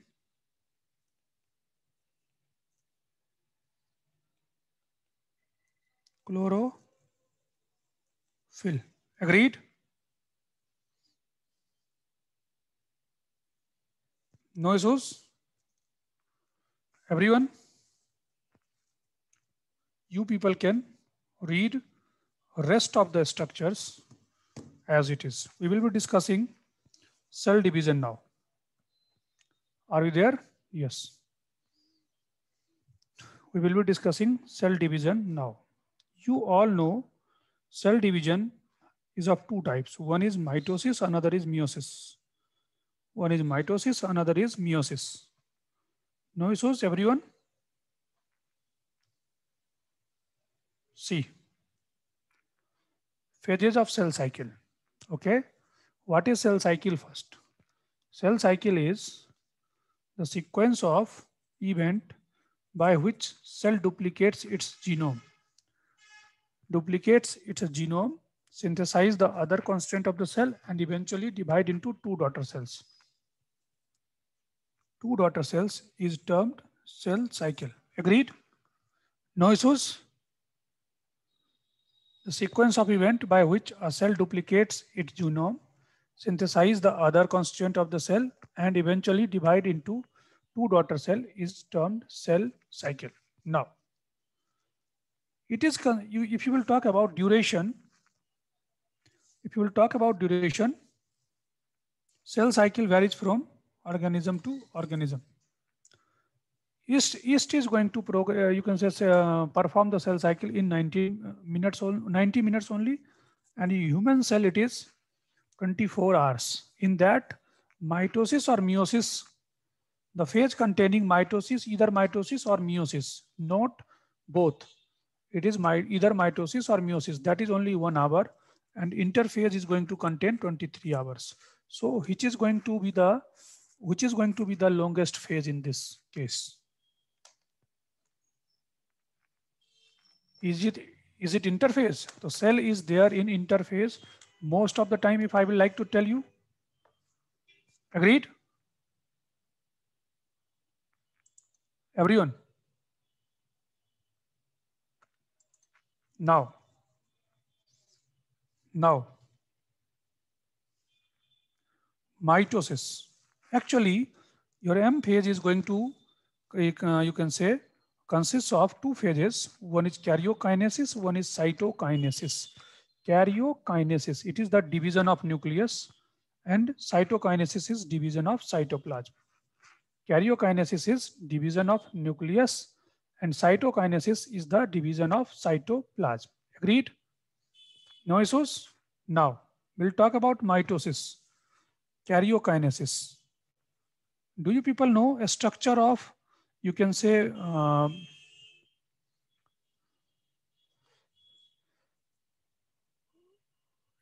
chlorophyll agreed no issues everyone you people can read rest of the structures as it is. We will be discussing cell division now. Are you there? Yes. We will be discussing cell division now. You all know cell division is of two types. One is mitosis, another is meiosis. One is mitosis, another is meiosis. No issues, everyone? See phases of cell cycle. Okay. What is cell cycle first? Cell cycle is the sequence of event by which cell duplicates its genome. Duplicates its genome, synthesize the other constraint of the cell and eventually divide into two daughter cells. Two daughter cells is termed cell cycle. Agreed? No issues? the sequence of event by which a cell duplicates its genome, synthesize the other constituent of the cell, and eventually divide into two daughter cell is termed cell cycle. Now, it is you, if you will talk about duration, if you will talk about duration, cell cycle varies from organism to organism. East East is going to uh, you can just uh, perform the cell cycle in 90 uh, minutes, 90 minutes only. And in human cell, it is 24 hours. In that, mitosis or meiosis, the phase containing mitosis, either mitosis or meiosis, not both. It is my, either mitosis or meiosis. That is only one hour. And interphase is going to contain 23 hours. So which is going to be the which is going to be the longest phase in this case? is it is it interface the cell is there in interface most of the time if i will like to tell you agreed everyone now now mitosis actually your m phase is going to uh, you can say consists of two phases. One is karyokinesis, one is cytokinesis. Karyokinesis, it is the division of nucleus and cytokinesis is division of cytoplasm. Karyokinesis is division of nucleus and cytokinesis is the division of cytoplasm. Agreed? No issues? Now, we'll talk about mitosis, karyokinesis. Do you people know a structure of you can say um,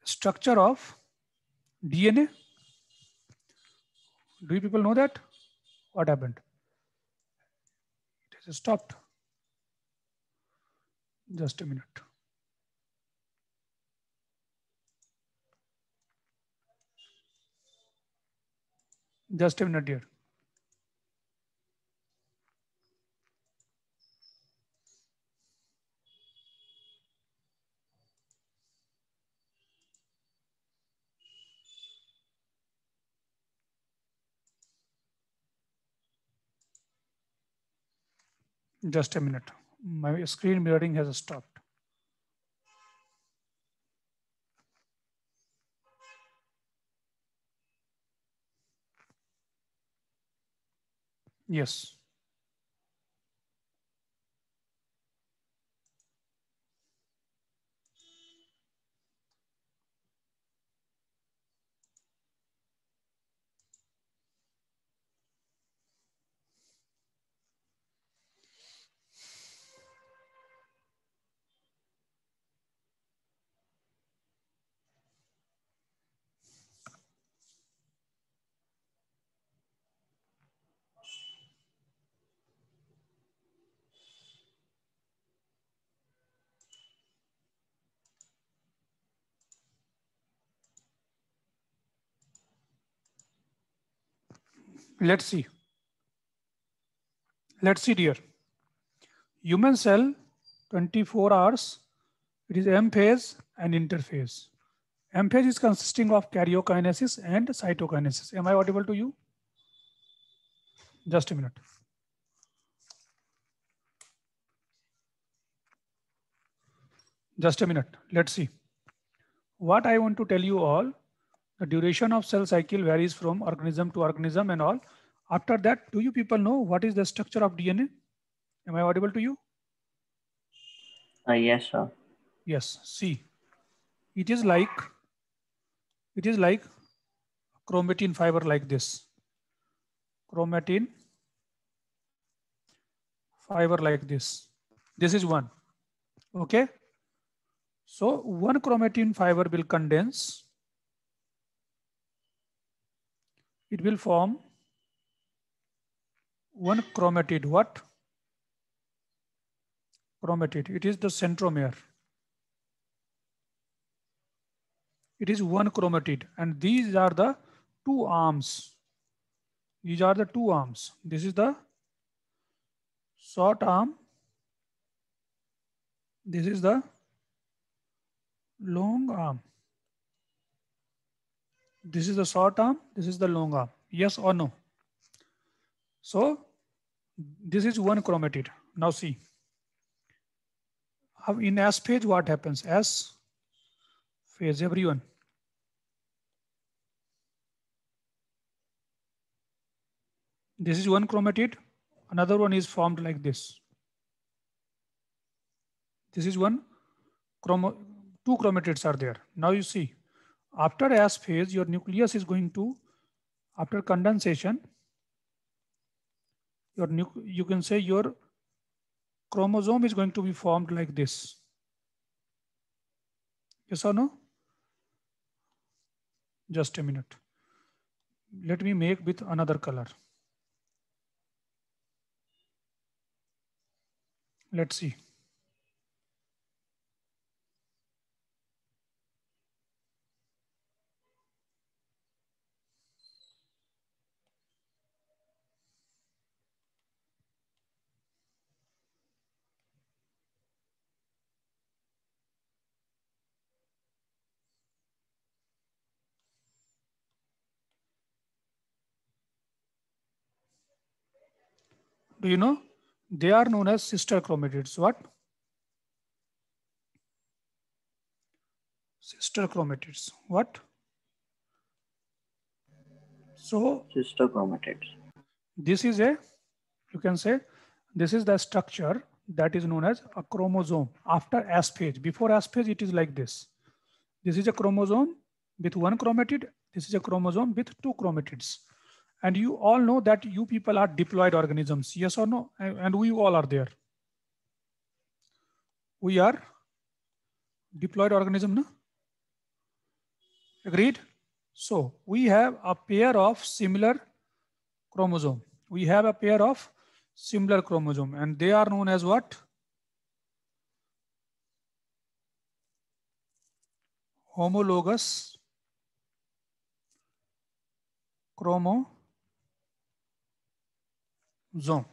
structure of DNA. Do you people know that? What happened? It has stopped. Just a minute. Just a minute here. Just a minute. My screen mirroring has stopped. Yes. Let's see. Let's see here. Human cell, 24 hours. It is M phase and interphase. M phase is consisting of karyokinesis and cytokinesis. Am I audible to you? Just a minute. Just a minute. Let's see. What I want to tell you all the duration of cell cycle varies from organism to organism and all. After that, do you people know what is the structure of DNA? Am I audible to you? Uh, yes, sir. Yes, see. It is like, it is like chromatin fiber like this. Chromatin fiber like this. This is one, okay? So one chromatin fiber will condense it will form one chromatid. What? Chromatid. It is the centromere. It is one chromatid. And these are the two arms. These are the two arms. This is the short arm. This is the long arm. This is the short arm, this is the long arm. Yes or no? So this is one chromatid. Now see. How in S phase, what happens? S phase, everyone. This is one chromatid. Another one is formed like this. This is one, chromo two chromatids are there. Now you see. After as phase, your nucleus is going to, after condensation, your you can say your chromosome is going to be formed like this. Yes or no? Just a minute. Let me make with another color. Let's see. you know, they are known as sister chromatids. What? Sister chromatids. What? So sister chromatids. This is a, you can say, this is the structure that is known as a chromosome after S phase. Before S phase, it is like this. This is a chromosome with one chromatid. This is a chromosome with two chromatids. And you all know that you people are diploid organisms, yes or no? And we all are there. We are diploid organism, no? Agreed? So we have a pair of similar chromosome. We have a pair of similar chromosome and they are known as what? Homologous chromosome chromosome.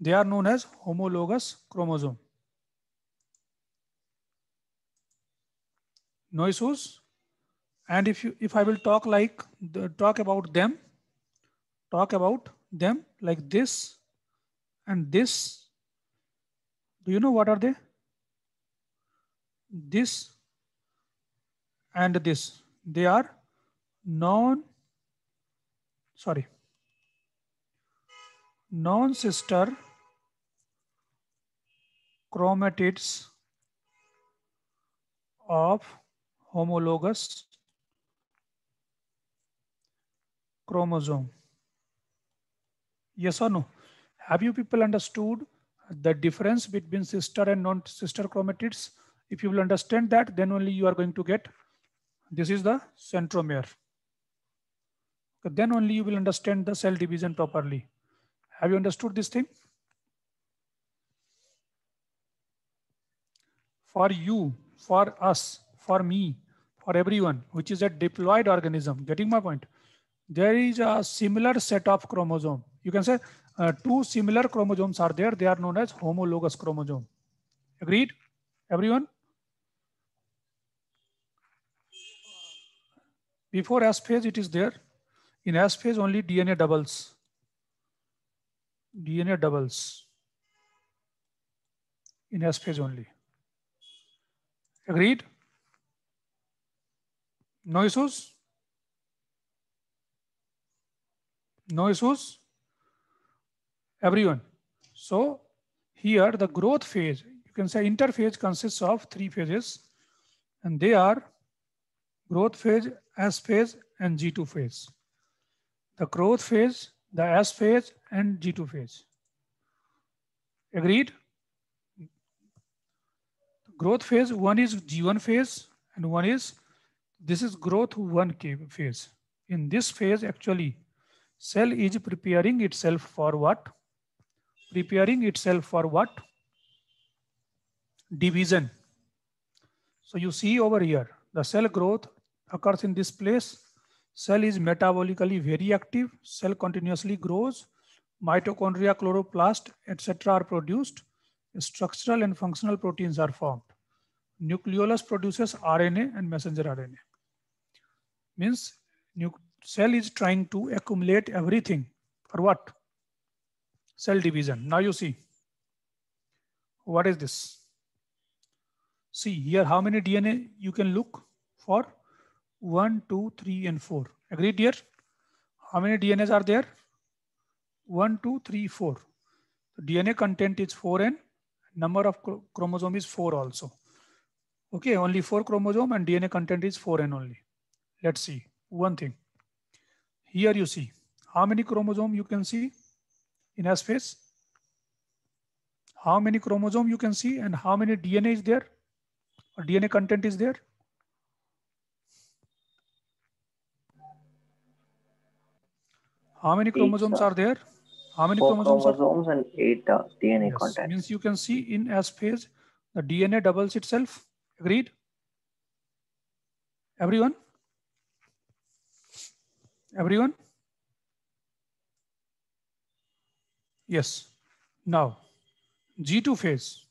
They are known as homologous chromosome. No issues. And if you, if I will talk like the, talk about them, talk about them like this and this. Do you know what are they? This and this. They are non, sorry, non-sister chromatids of homologous chromosome. Yes or no? Have you people understood the difference between sister and non-sister chromatids? If you will understand that, then only you are going to get, this is the centromere. Then only you will understand the cell division properly. Have you understood this thing? For you, for us, for me, for everyone, which is a diploid organism. Getting my point? There is a similar set of chromosome. You can say uh, two similar chromosomes are there. They are known as homologous chromosome. Agreed? Everyone? Before S phase, it is there. In S phase, only DNA doubles. DNA doubles in S phase only. Agreed? No issues? No issues? Everyone. So here the growth phase, you can say interphase consists of three phases and they are growth phase, S phase and G2 phase. The growth phase the S phase and G2 phase. Agreed? Growth phase, one is G1 phase and one is, this is growth 1 phase. In this phase, actually, cell is preparing itself for what? Preparing itself for what? Division. So you see over here, the cell growth occurs in this place Cell is metabolically very active. Cell continuously grows. Mitochondria, chloroplast, etc. are produced. Structural and functional proteins are formed. Nucleolus produces RNA and messenger RNA. Means cell is trying to accumulate everything for what? Cell division. Now you see. What is this? See here how many DNA you can look for 1, 2, 3, and 4. Agreed here? How many DNAs are there? 1, 2, 3, 4. The DNA content is 4 and number of chromosome is 4 also. Okay, only 4 chromosome and DNA content is 4 and only. Let's see one thing. Here you see how many chromosome you can see in S phase. How many chromosome you can see and how many DNA is there or DNA content is there. How many chromosomes uh, are there? How many chromosomes, chromosomes and eight uh, DNA yes. Means you can see in S phase, the DNA doubles itself. Agreed? Everyone? Everyone? Yes. Now, G2 phase.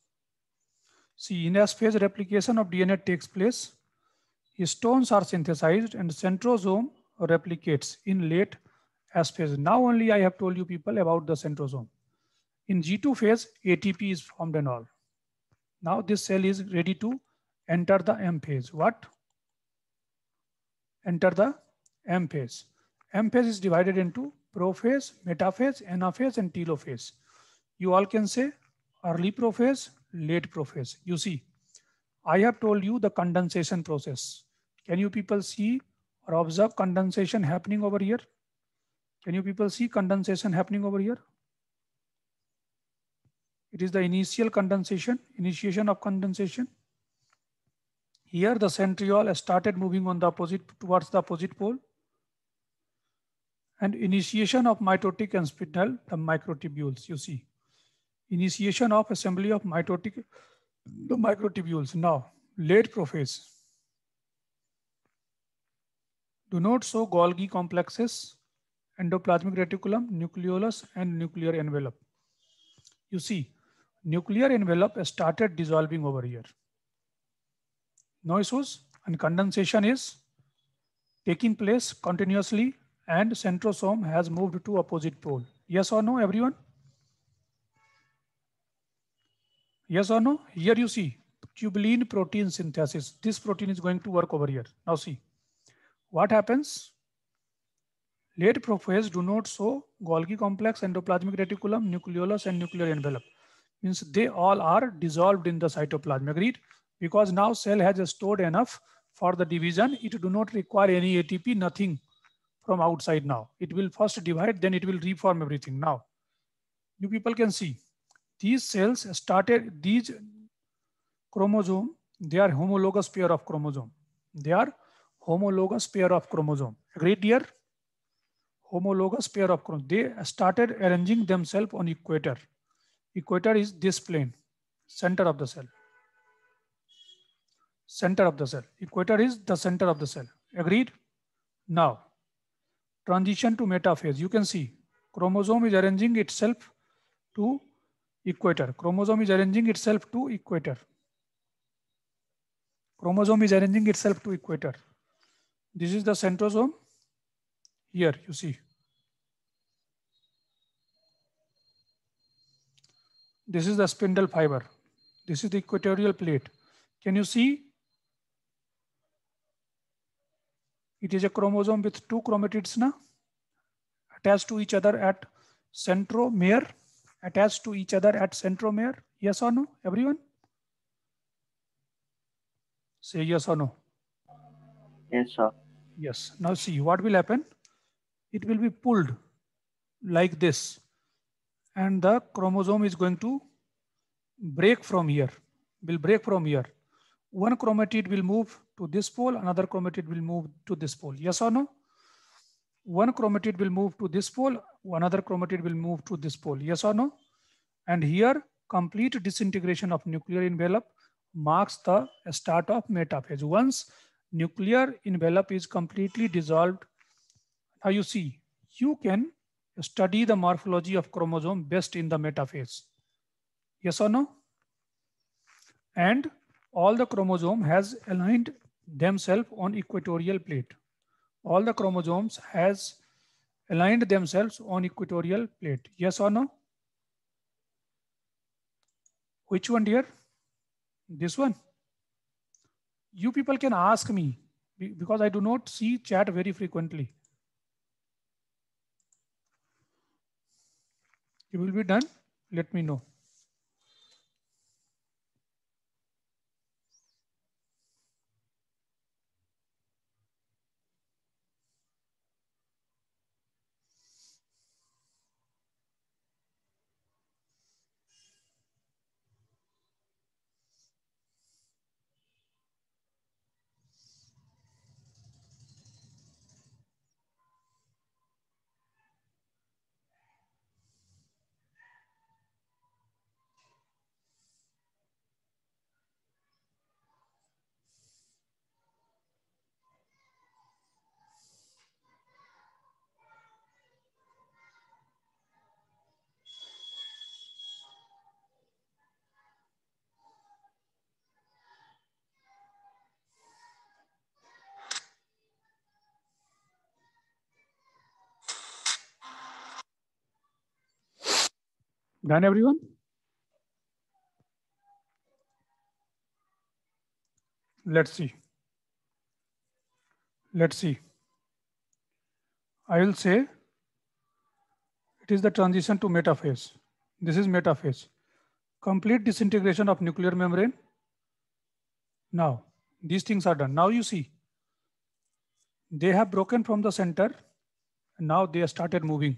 See, in S phase, replication of DNA takes place. Histones are synthesized and centrosome replicates in late S phase. Now only I have told you people about the centrosome. In G2 phase, ATP is formed and all. Now this cell is ready to enter the M phase. What? Enter the M phase. M phase is divided into prophase, metaphase, anaphase, and telophase. You all can say early prophase, late prophase. You see, I have told you the condensation process. Can you people see or observe condensation happening over here? Can you people see condensation happening over here? It is the initial condensation, initiation of condensation. Here the centriole started moving on the opposite towards the opposite pole. And initiation of mitotic and spindle, the microtubules you see. Initiation of assembly of mitotic, the microtubules. Now, late prophase. Do not show Golgi complexes endoplasmic reticulum, nucleolus, and nuclear envelope. You see, nuclear envelope started dissolving over here. No issues and condensation is taking place continuously and centrosome has moved to opposite pole. Yes or no, everyone? Yes or no? Here you see tubulin protein synthesis. This protein is going to work over here. Now see what happens Late prophase do not show Golgi complex, endoplasmic reticulum, nucleolus, and nuclear envelope. Means they all are dissolved in the cytoplasm. Agreed? Because now cell has stored enough for the division. It do not require any ATP, nothing from outside now. It will first divide, then it will reform everything. Now, you people can see these cells started these chromosome. They are homologous pair of chromosome. They are homologous pair of chromosome. Agreed here? homologous pair of chromosomes. They started arranging themselves on equator. Equator is this plane, center of the cell. Center of the cell. Equator is the center of the cell. Agreed? Now, transition to metaphase. You can see chromosome is arranging itself to equator. Chromosome is arranging itself to equator. Chromosome is arranging itself to equator. This is the centrosome here you see. This is the spindle fiber. This is the equatorial plate. Can you see? It is a chromosome with two chromatids na? attached to each other at centromere, attached to each other at centromere. Yes or no, everyone? Say yes or no. Yes, sir. Yes. Now see what will happen it will be pulled like this. And the chromosome is going to break from here, will break from here. One chromatid will move to this pole, another chromatid will move to this pole. Yes or no? One chromatid will move to this pole, another chromatid will move to this pole. Yes or no? And here, complete disintegration of nuclear envelope marks the start of metaphase. Once nuclear envelope is completely dissolved now you see, you can study the morphology of chromosome best in the metaphase. Yes or no? And all the chromosome has aligned themselves on equatorial plate. All the chromosomes has aligned themselves on equatorial plate. Yes or no? Which one dear? This one. You people can ask me because I do not see chat very frequently. It will be done let me know Done everyone? Let's see. Let's see. I will say it is the transition to metaphase. This is metaphase. Complete disintegration of nuclear membrane. Now, these things are done. Now you see, they have broken from the center. Now they have started moving.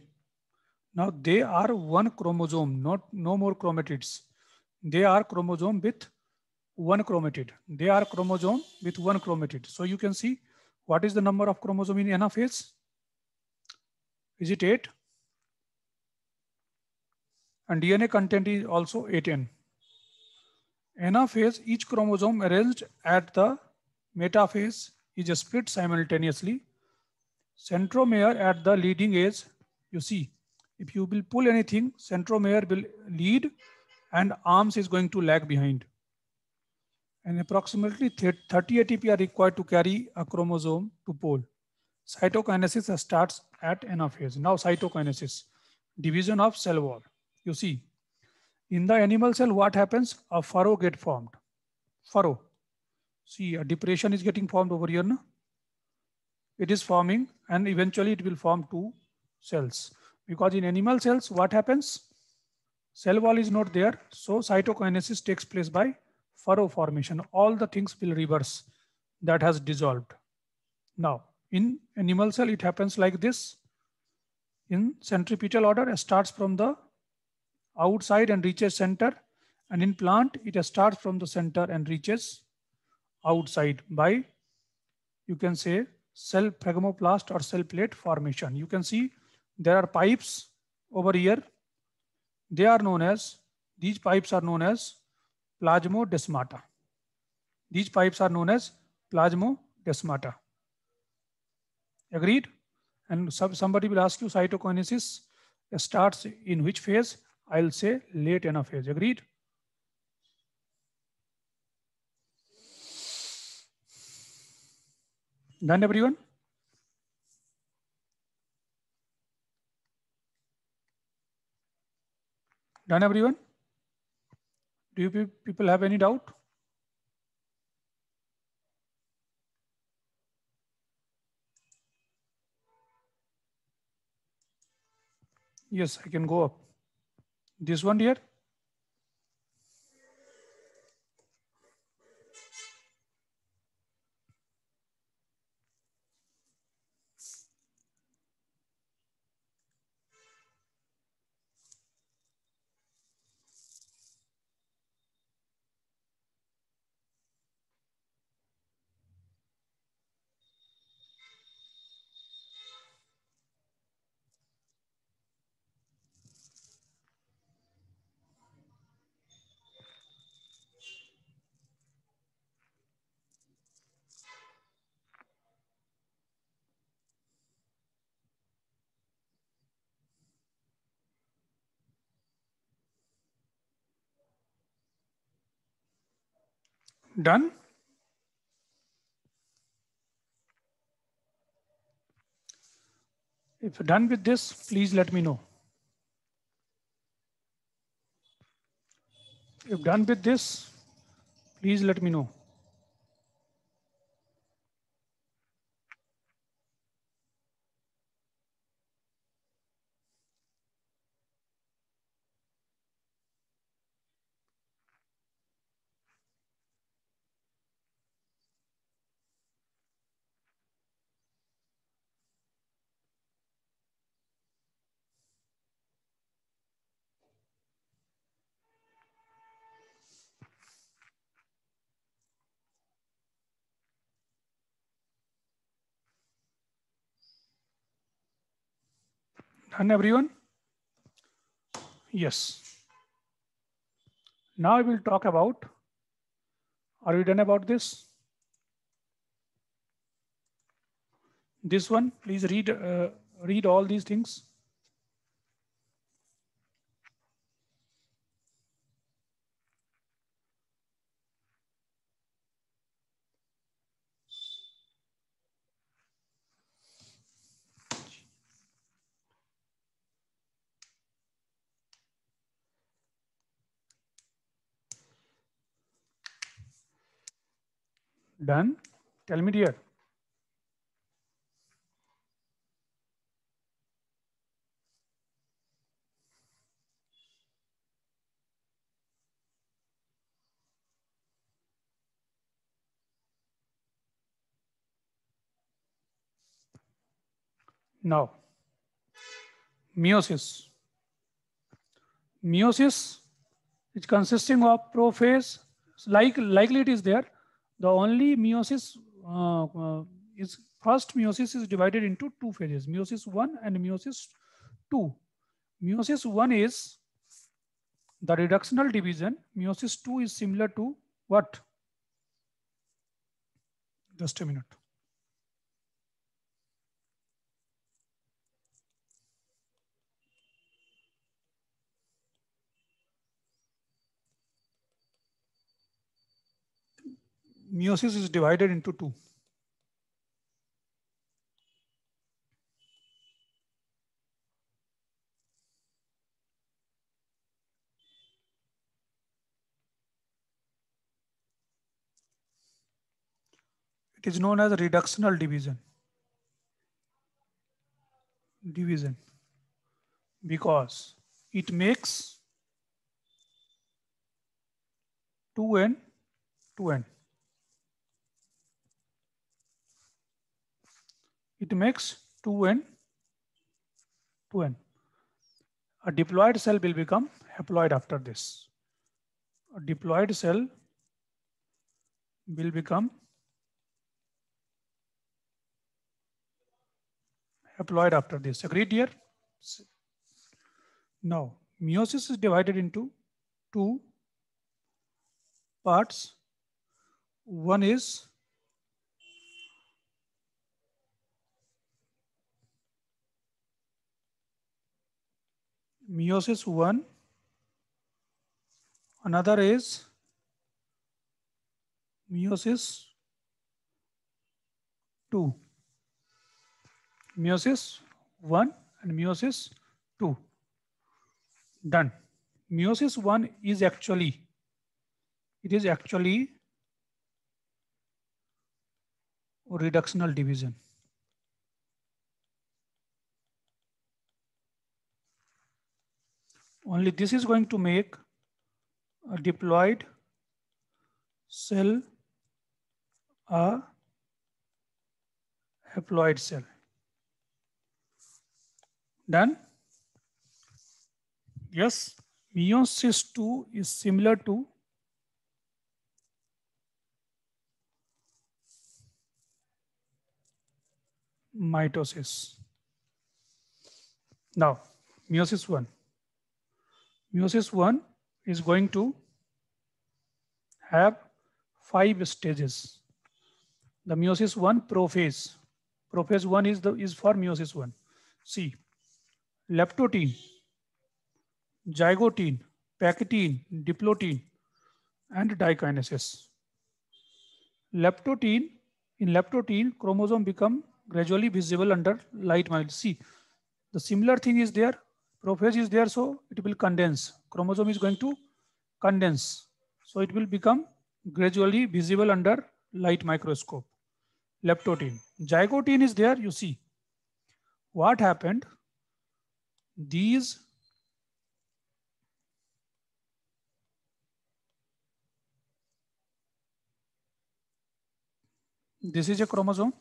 Now they are one chromosome, not no more chromatids. They are chromosome with one chromatid. They are chromosome with one chromatid. So you can see what is the number of chromosome in anaphase? Is it eight? And DNA content is also 8N. Anaphase, each chromosome arranged at the metaphase is split simultaneously. Centromere at the leading edge, you see, if you will pull anything, centromere will lead and arms is going to lag behind. And approximately 30 ATP are required to carry a chromosome to pole. Cytokinesis starts at anaphase. Now cytokinesis, division of cell wall. You see, in the animal cell, what happens? A furrow get formed. Furrow. See, a depression is getting formed over here. No? It is forming and eventually it will form two cells because in animal cells, what happens? Cell wall is not there. So cytokinesis takes place by furrow formation. All the things will reverse that has dissolved. Now in animal cell, it happens like this. In centripetal order, it starts from the outside and reaches center. And in plant, it starts from the center and reaches outside by, you can say, cell phagomoplast or cell plate formation. You can see there are pipes over here. They are known as, these pipes are known as plasmodesmata. These pipes are known as plasmodesmata. Agreed? And somebody will ask you cytokinesis starts in which phase? I'll say late anaphase. Agreed? Done everyone? Done everyone? Do you people have any doubt? Yes, I can go up. This one here? Done? If you're done with this, please let me know. If done with this, please let me know. Done everyone? Yes. Now I will talk about, are you done about this? This one, please read, uh, read all these things. Done? Tell me dear. Now, meiosis. Meiosis is consisting of prophase, like likely it is there, the only meiosis uh, uh, is first meiosis is divided into two phases, meiosis one and meiosis two. Meiosis one is the reductional division. Meiosis two is similar to what? Just a minute. meiosis is divided into two. It is known as reductional division. Division. Because it makes 2n, 2n. it makes 2n, 2n. A diploid cell will become haploid after this. A diploid cell will become haploid after this. Agreed here? Now, meiosis is divided into two parts. One is meiosis one another is meiosis two meiosis one and meiosis two done meiosis one is actually it is actually reductional division Only this is going to make a deployed cell a haploid cell. Done? Yes, meiosis 2 is similar to mitosis. Now, meiosis 1. Meiosis 1 is going to have five stages. The meiosis 1 prophase. Prophase 1 is, the, is for meiosis 1. See, leptotene, zygotene, pachytene, diplotene, and dikinesis. Leptotene, in leptotene, chromosome become gradually visible under light. See, the similar thing is there Prophase is there, so it will condense. Chromosome is going to condense. So it will become gradually visible under light microscope. Leptotin. Zygotin is there, you see. What happened? These this is a chromosome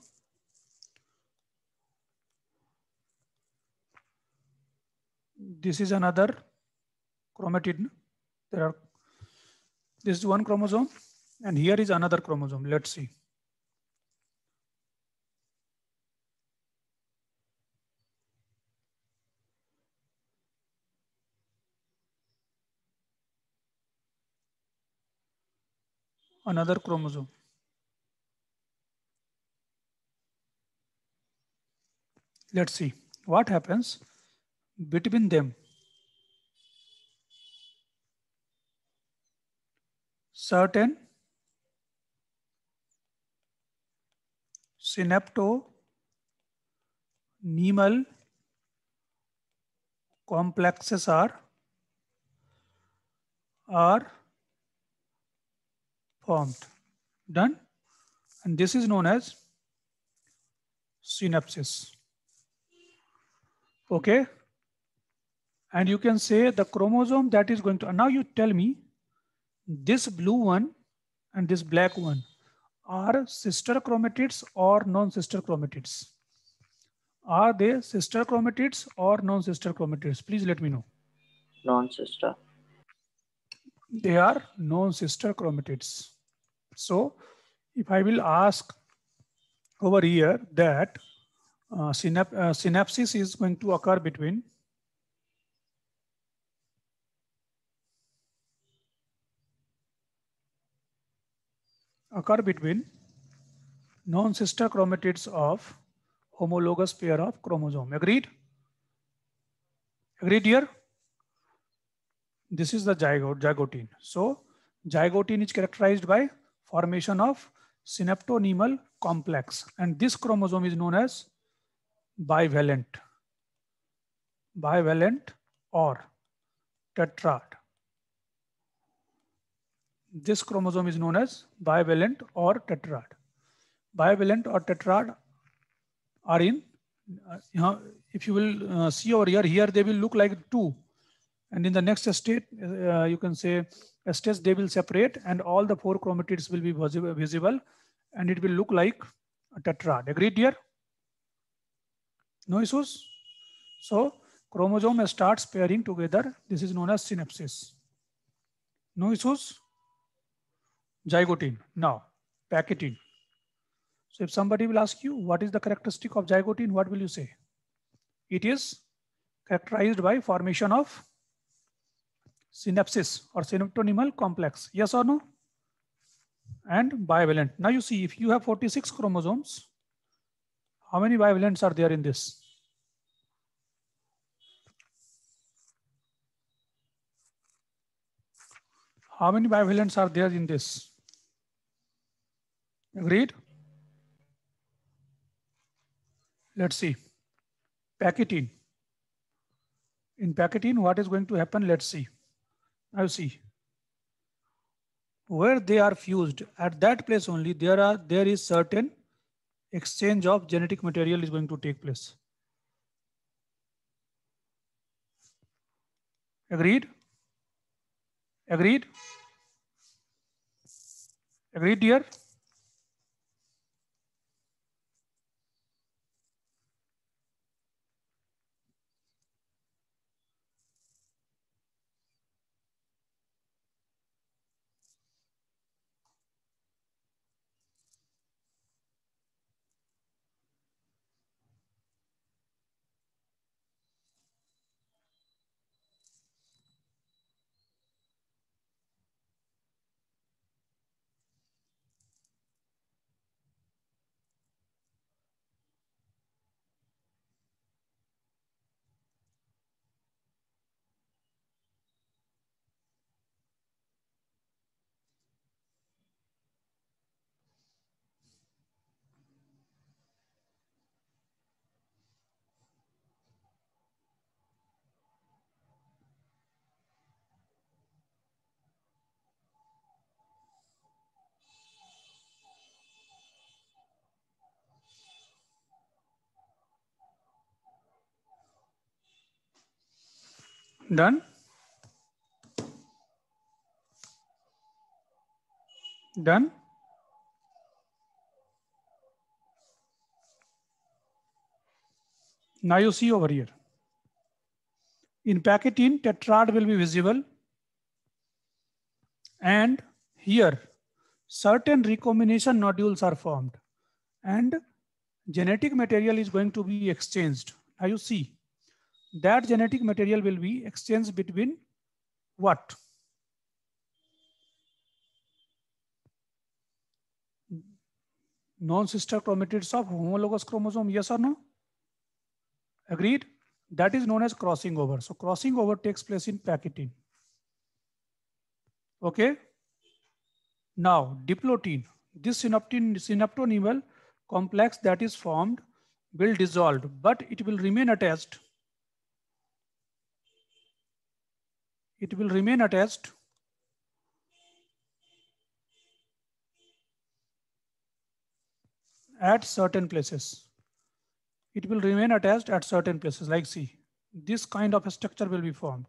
This is another chromatid. There are, this is one chromosome and here is another chromosome. Let's see. another chromosome. Let's see what happens between them. Certain synaptonemal complexes are are formed done and this is known as synapses okay and you can say the chromosome that is going to, now you tell me this blue one and this black one are sister chromatids or non-sister chromatids? Are they sister chromatids or non-sister chromatids? Please let me know. Non-sister. They are non-sister chromatids. So if I will ask over here that uh, synap uh, synapses is going to occur between occur between non-sister chromatids of homologous pair of chromosome. Agreed? Agreed here? This is the zygote, zygotine. So zygotine is characterized by formation of synaptonemal complex. And this chromosome is known as bivalent bivalent or tetrad this chromosome is known as bivalent or tetrad. Bivalent or tetrad are in, uh, if you will uh, see over here, here they will look like two. And in the next state, uh, you can say a stage they will separate and all the four chromatids will be visible and it will look like a tetrad. Agreed here? No issues? So chromosome starts pairing together. This is known as synapses. No issues? Zygotin. Now, packaging. So if somebody will ask you, what is the characteristic of zygotin? What will you say? It is characterized by formation of synapses or synaptonymal complex. Yes or no? And bivalent. Now you see, if you have 46 chromosomes, how many bivalents are there in this? How many bivalents are there in this? Agreed? Let's see. Packetine. In packetine, what is going to happen? Let's see. Now see. Where they are fused, at that place only, there are there is certain exchange of genetic material is going to take place. Agreed? Agreed? Agreed, dear? done done now you see over here in packet in tetrad will be visible and here certain recombination nodules are formed and genetic material is going to be exchanged now you see that genetic material will be exchanged between what? Non-sister chromatids of homologous chromosome, yes or no? Agreed? That is known as crossing over. So crossing over takes place in pachytene. Okay? Now, diplotene. This synaptin, synaptonemal complex that is formed will dissolve, but it will remain attached it will remain attached at certain places. It will remain attached at certain places like C. This kind of a structure will be formed.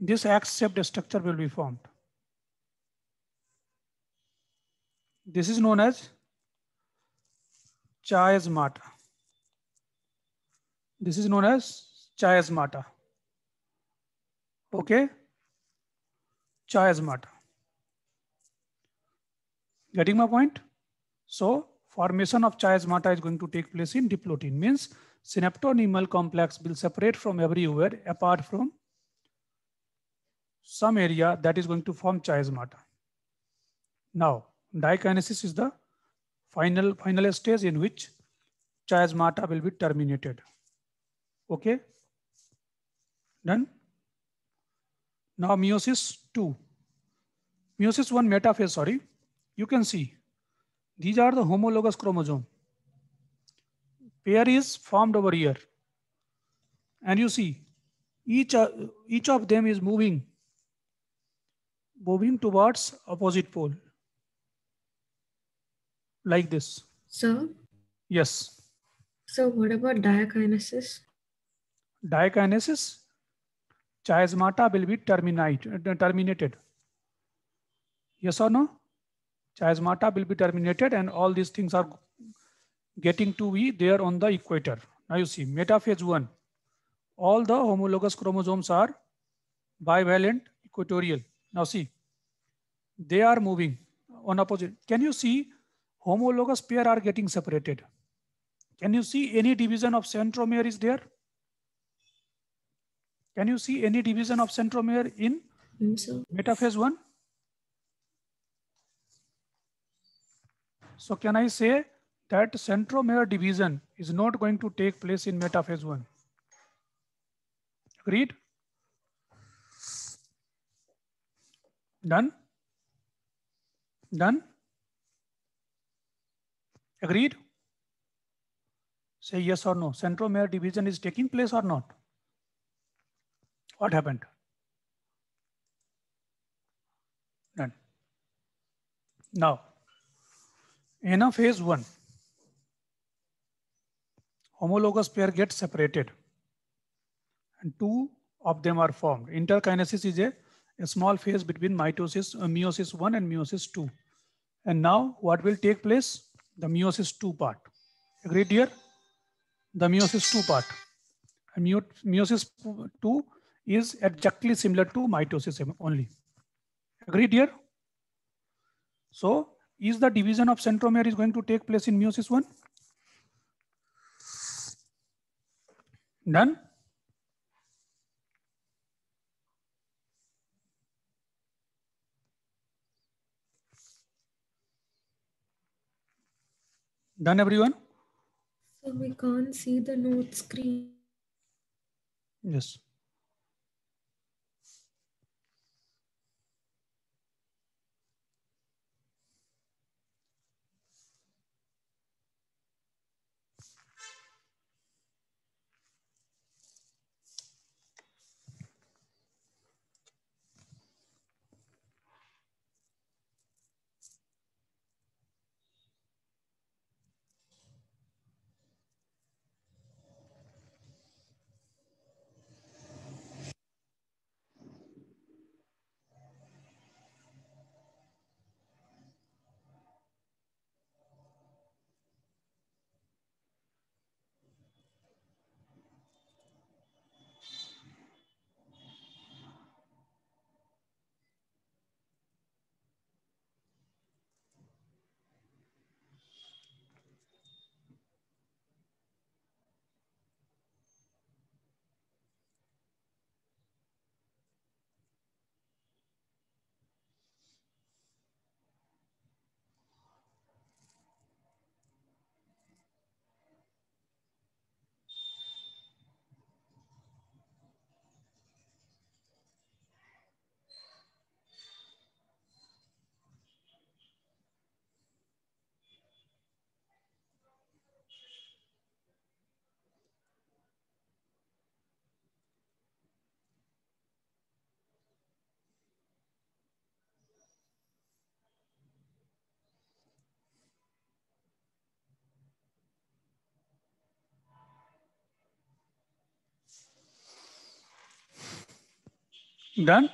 This X-shaped structure will be formed. This is known as chiasmata. This is known as chiasmata. Okay? Chiasmata. Getting my point? So formation of chiasmata is going to take place in diplotin means synaptonemal complex will separate from everywhere apart from some area that is going to form chiasmata. Now, Dikinesis is the final, final stage in which chiasmata will be terminated. Okay. Done. Now meiosis 2. Meiosis 1 metaphase, sorry. You can see these are the homologous chromosome. Pair is formed over here. And you see each, uh, each of them is moving moving towards opposite pole like this. So, Yes. So what about diakinesis? Diakinesis? Chiasmata will be terminated. Yes or no? Chiasmata will be terminated and all these things are getting to be there on the equator. Now you see metaphase 1. All the homologous chromosomes are bivalent equatorial. Now see, they are moving on opposite. Can you see homologous pair are getting separated. Can you see any division of centromere is there? Can you see any division of centromere in so. metaphase 1? So can I say that centromere division is not going to take place in metaphase 1? Agreed? Done? Done? Agreed? Say yes or no. Centromere division is taking place or not? What happened? None. Now, in a phase one, homologous pair get separated and two of them are formed. Interkinesis is a, a small phase between mitosis, uh, meiosis 1 and meiosis 2. And now what will take place? the meiosis two part. Agreed here? The meiosis two part. meiosis two is exactly similar to mitosis only. Agreed here? So is the division of centromere is going to take place in meiosis one? Done? Done everyone? So we can't see the note screen. Yes. Done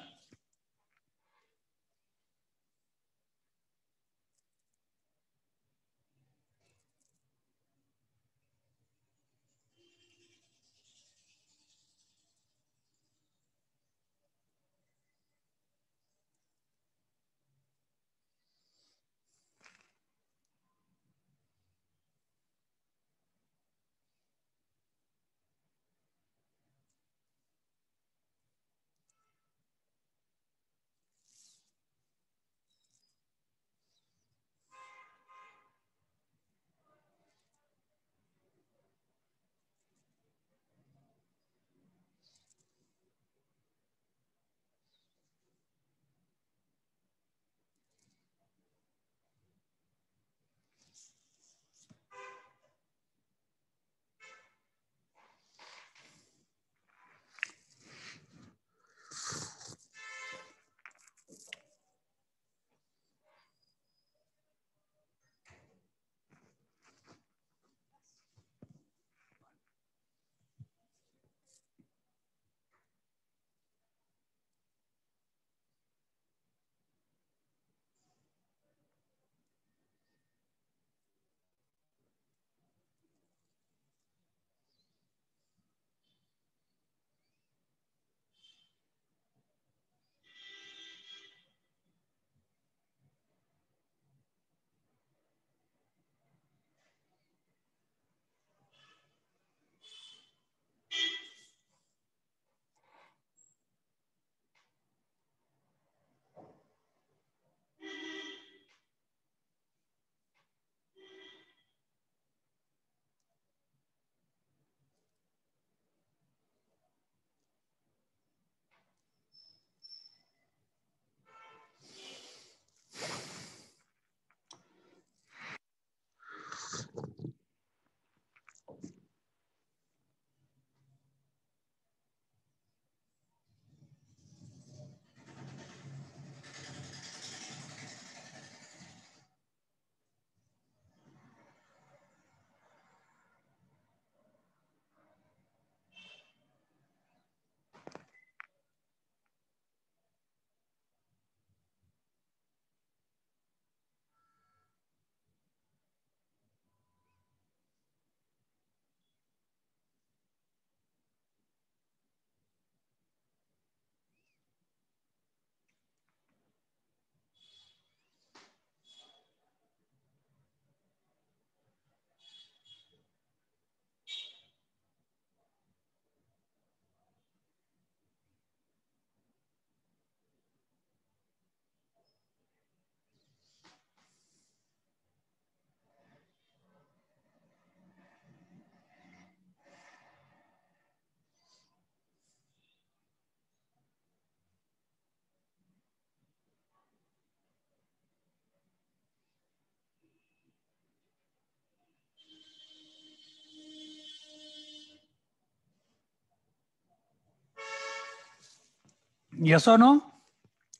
Yes or no?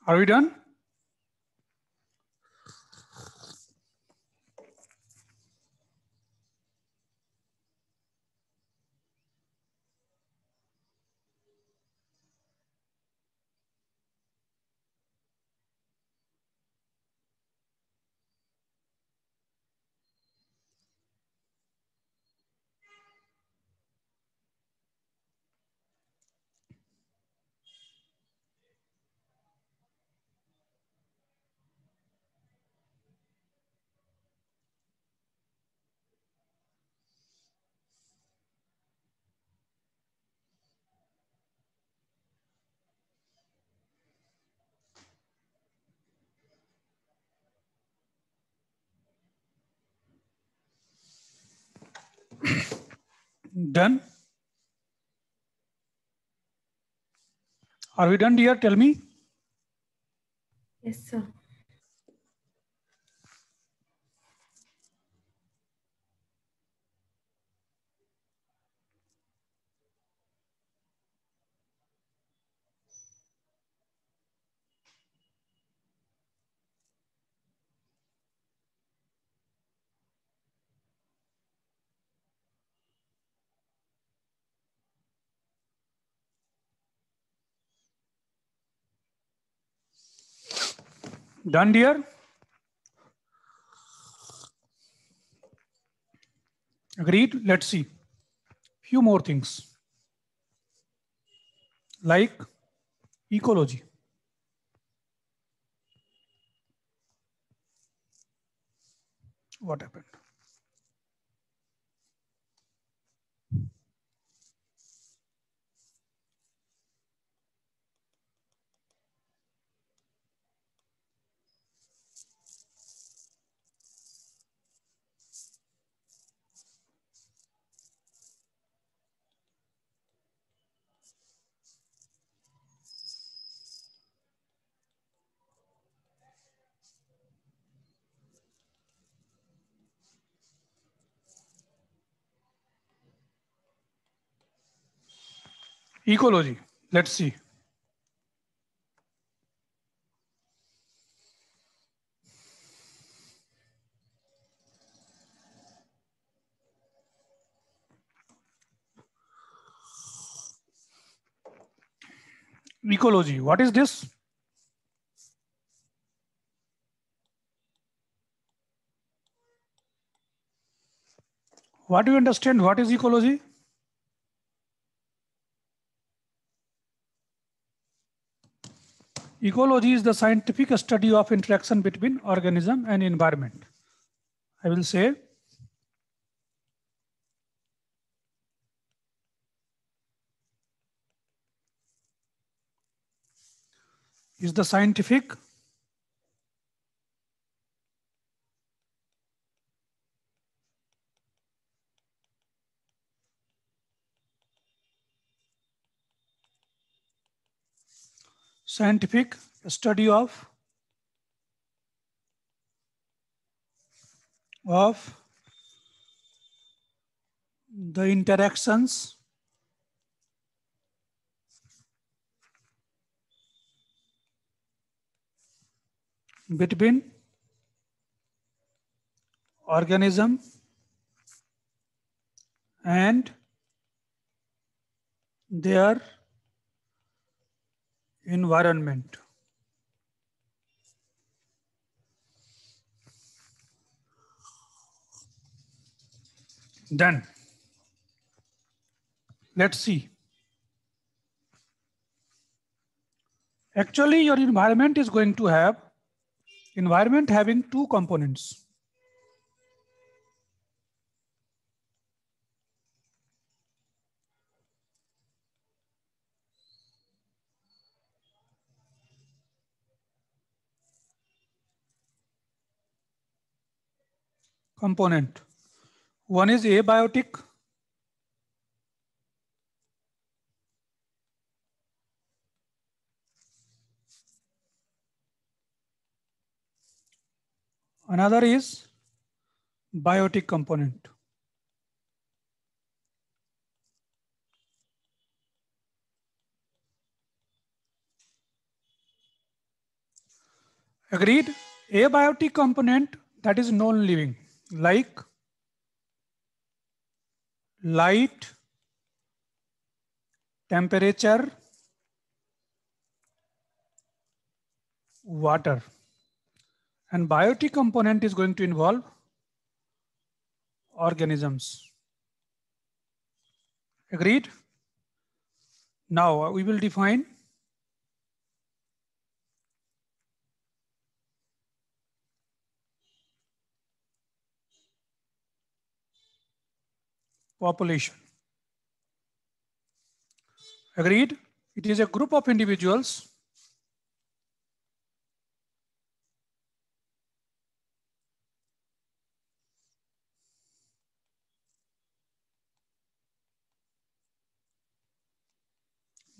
Are we done? Done? Are we done, dear? Tell me. Yes, sir. Done, dear? Agreed? Let's see. Few more things like ecology. What happened? Ecology, let's see. Ecology, what is this? What do you understand? What is ecology? Ecology is the scientific study of interaction between organism and environment. I will say is the scientific scientific study of of the interactions between organism and their environment. Then let's see. Actually, your environment is going to have environment having two components. component. One is abiotic. Another is biotic component. Agreed? Abiotic component that is non-living like light, temperature, water. And biotic component is going to involve organisms. Agreed? Now we will define population. Agreed? It is a group of individuals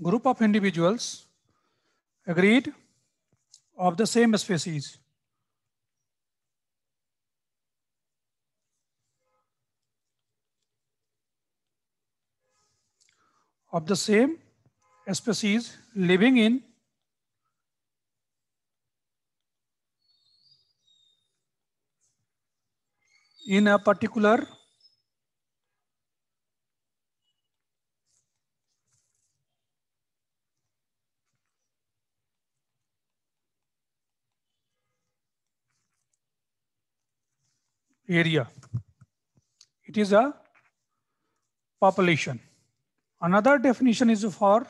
group of individuals agreed of the same species of the same species living in in a particular area. It is a population. Another definition is for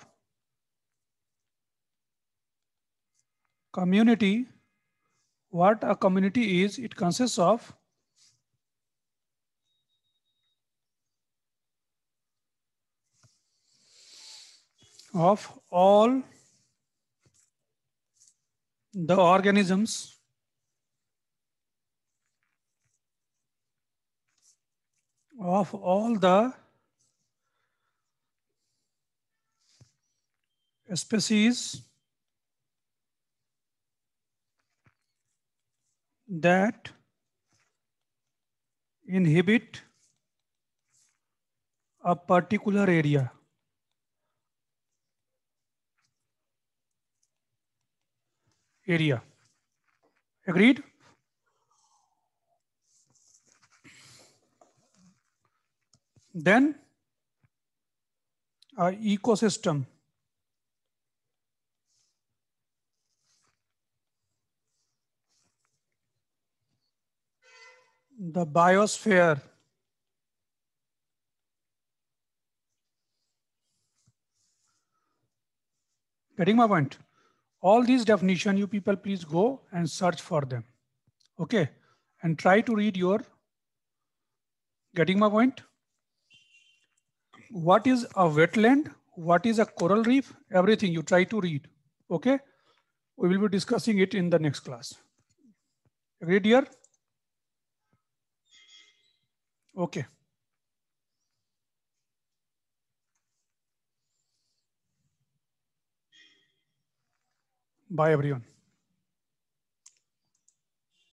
community. What a community is, it consists of of all the organisms of all the species that inhibit a particular area. area. Agreed? Then a ecosystem the biosphere getting my point all these definition you people please go and search for them okay and try to read your getting my point what is a wetland what is a coral reef everything you try to read okay we will be discussing it in the next class agreed here Okay. Bye, everyone.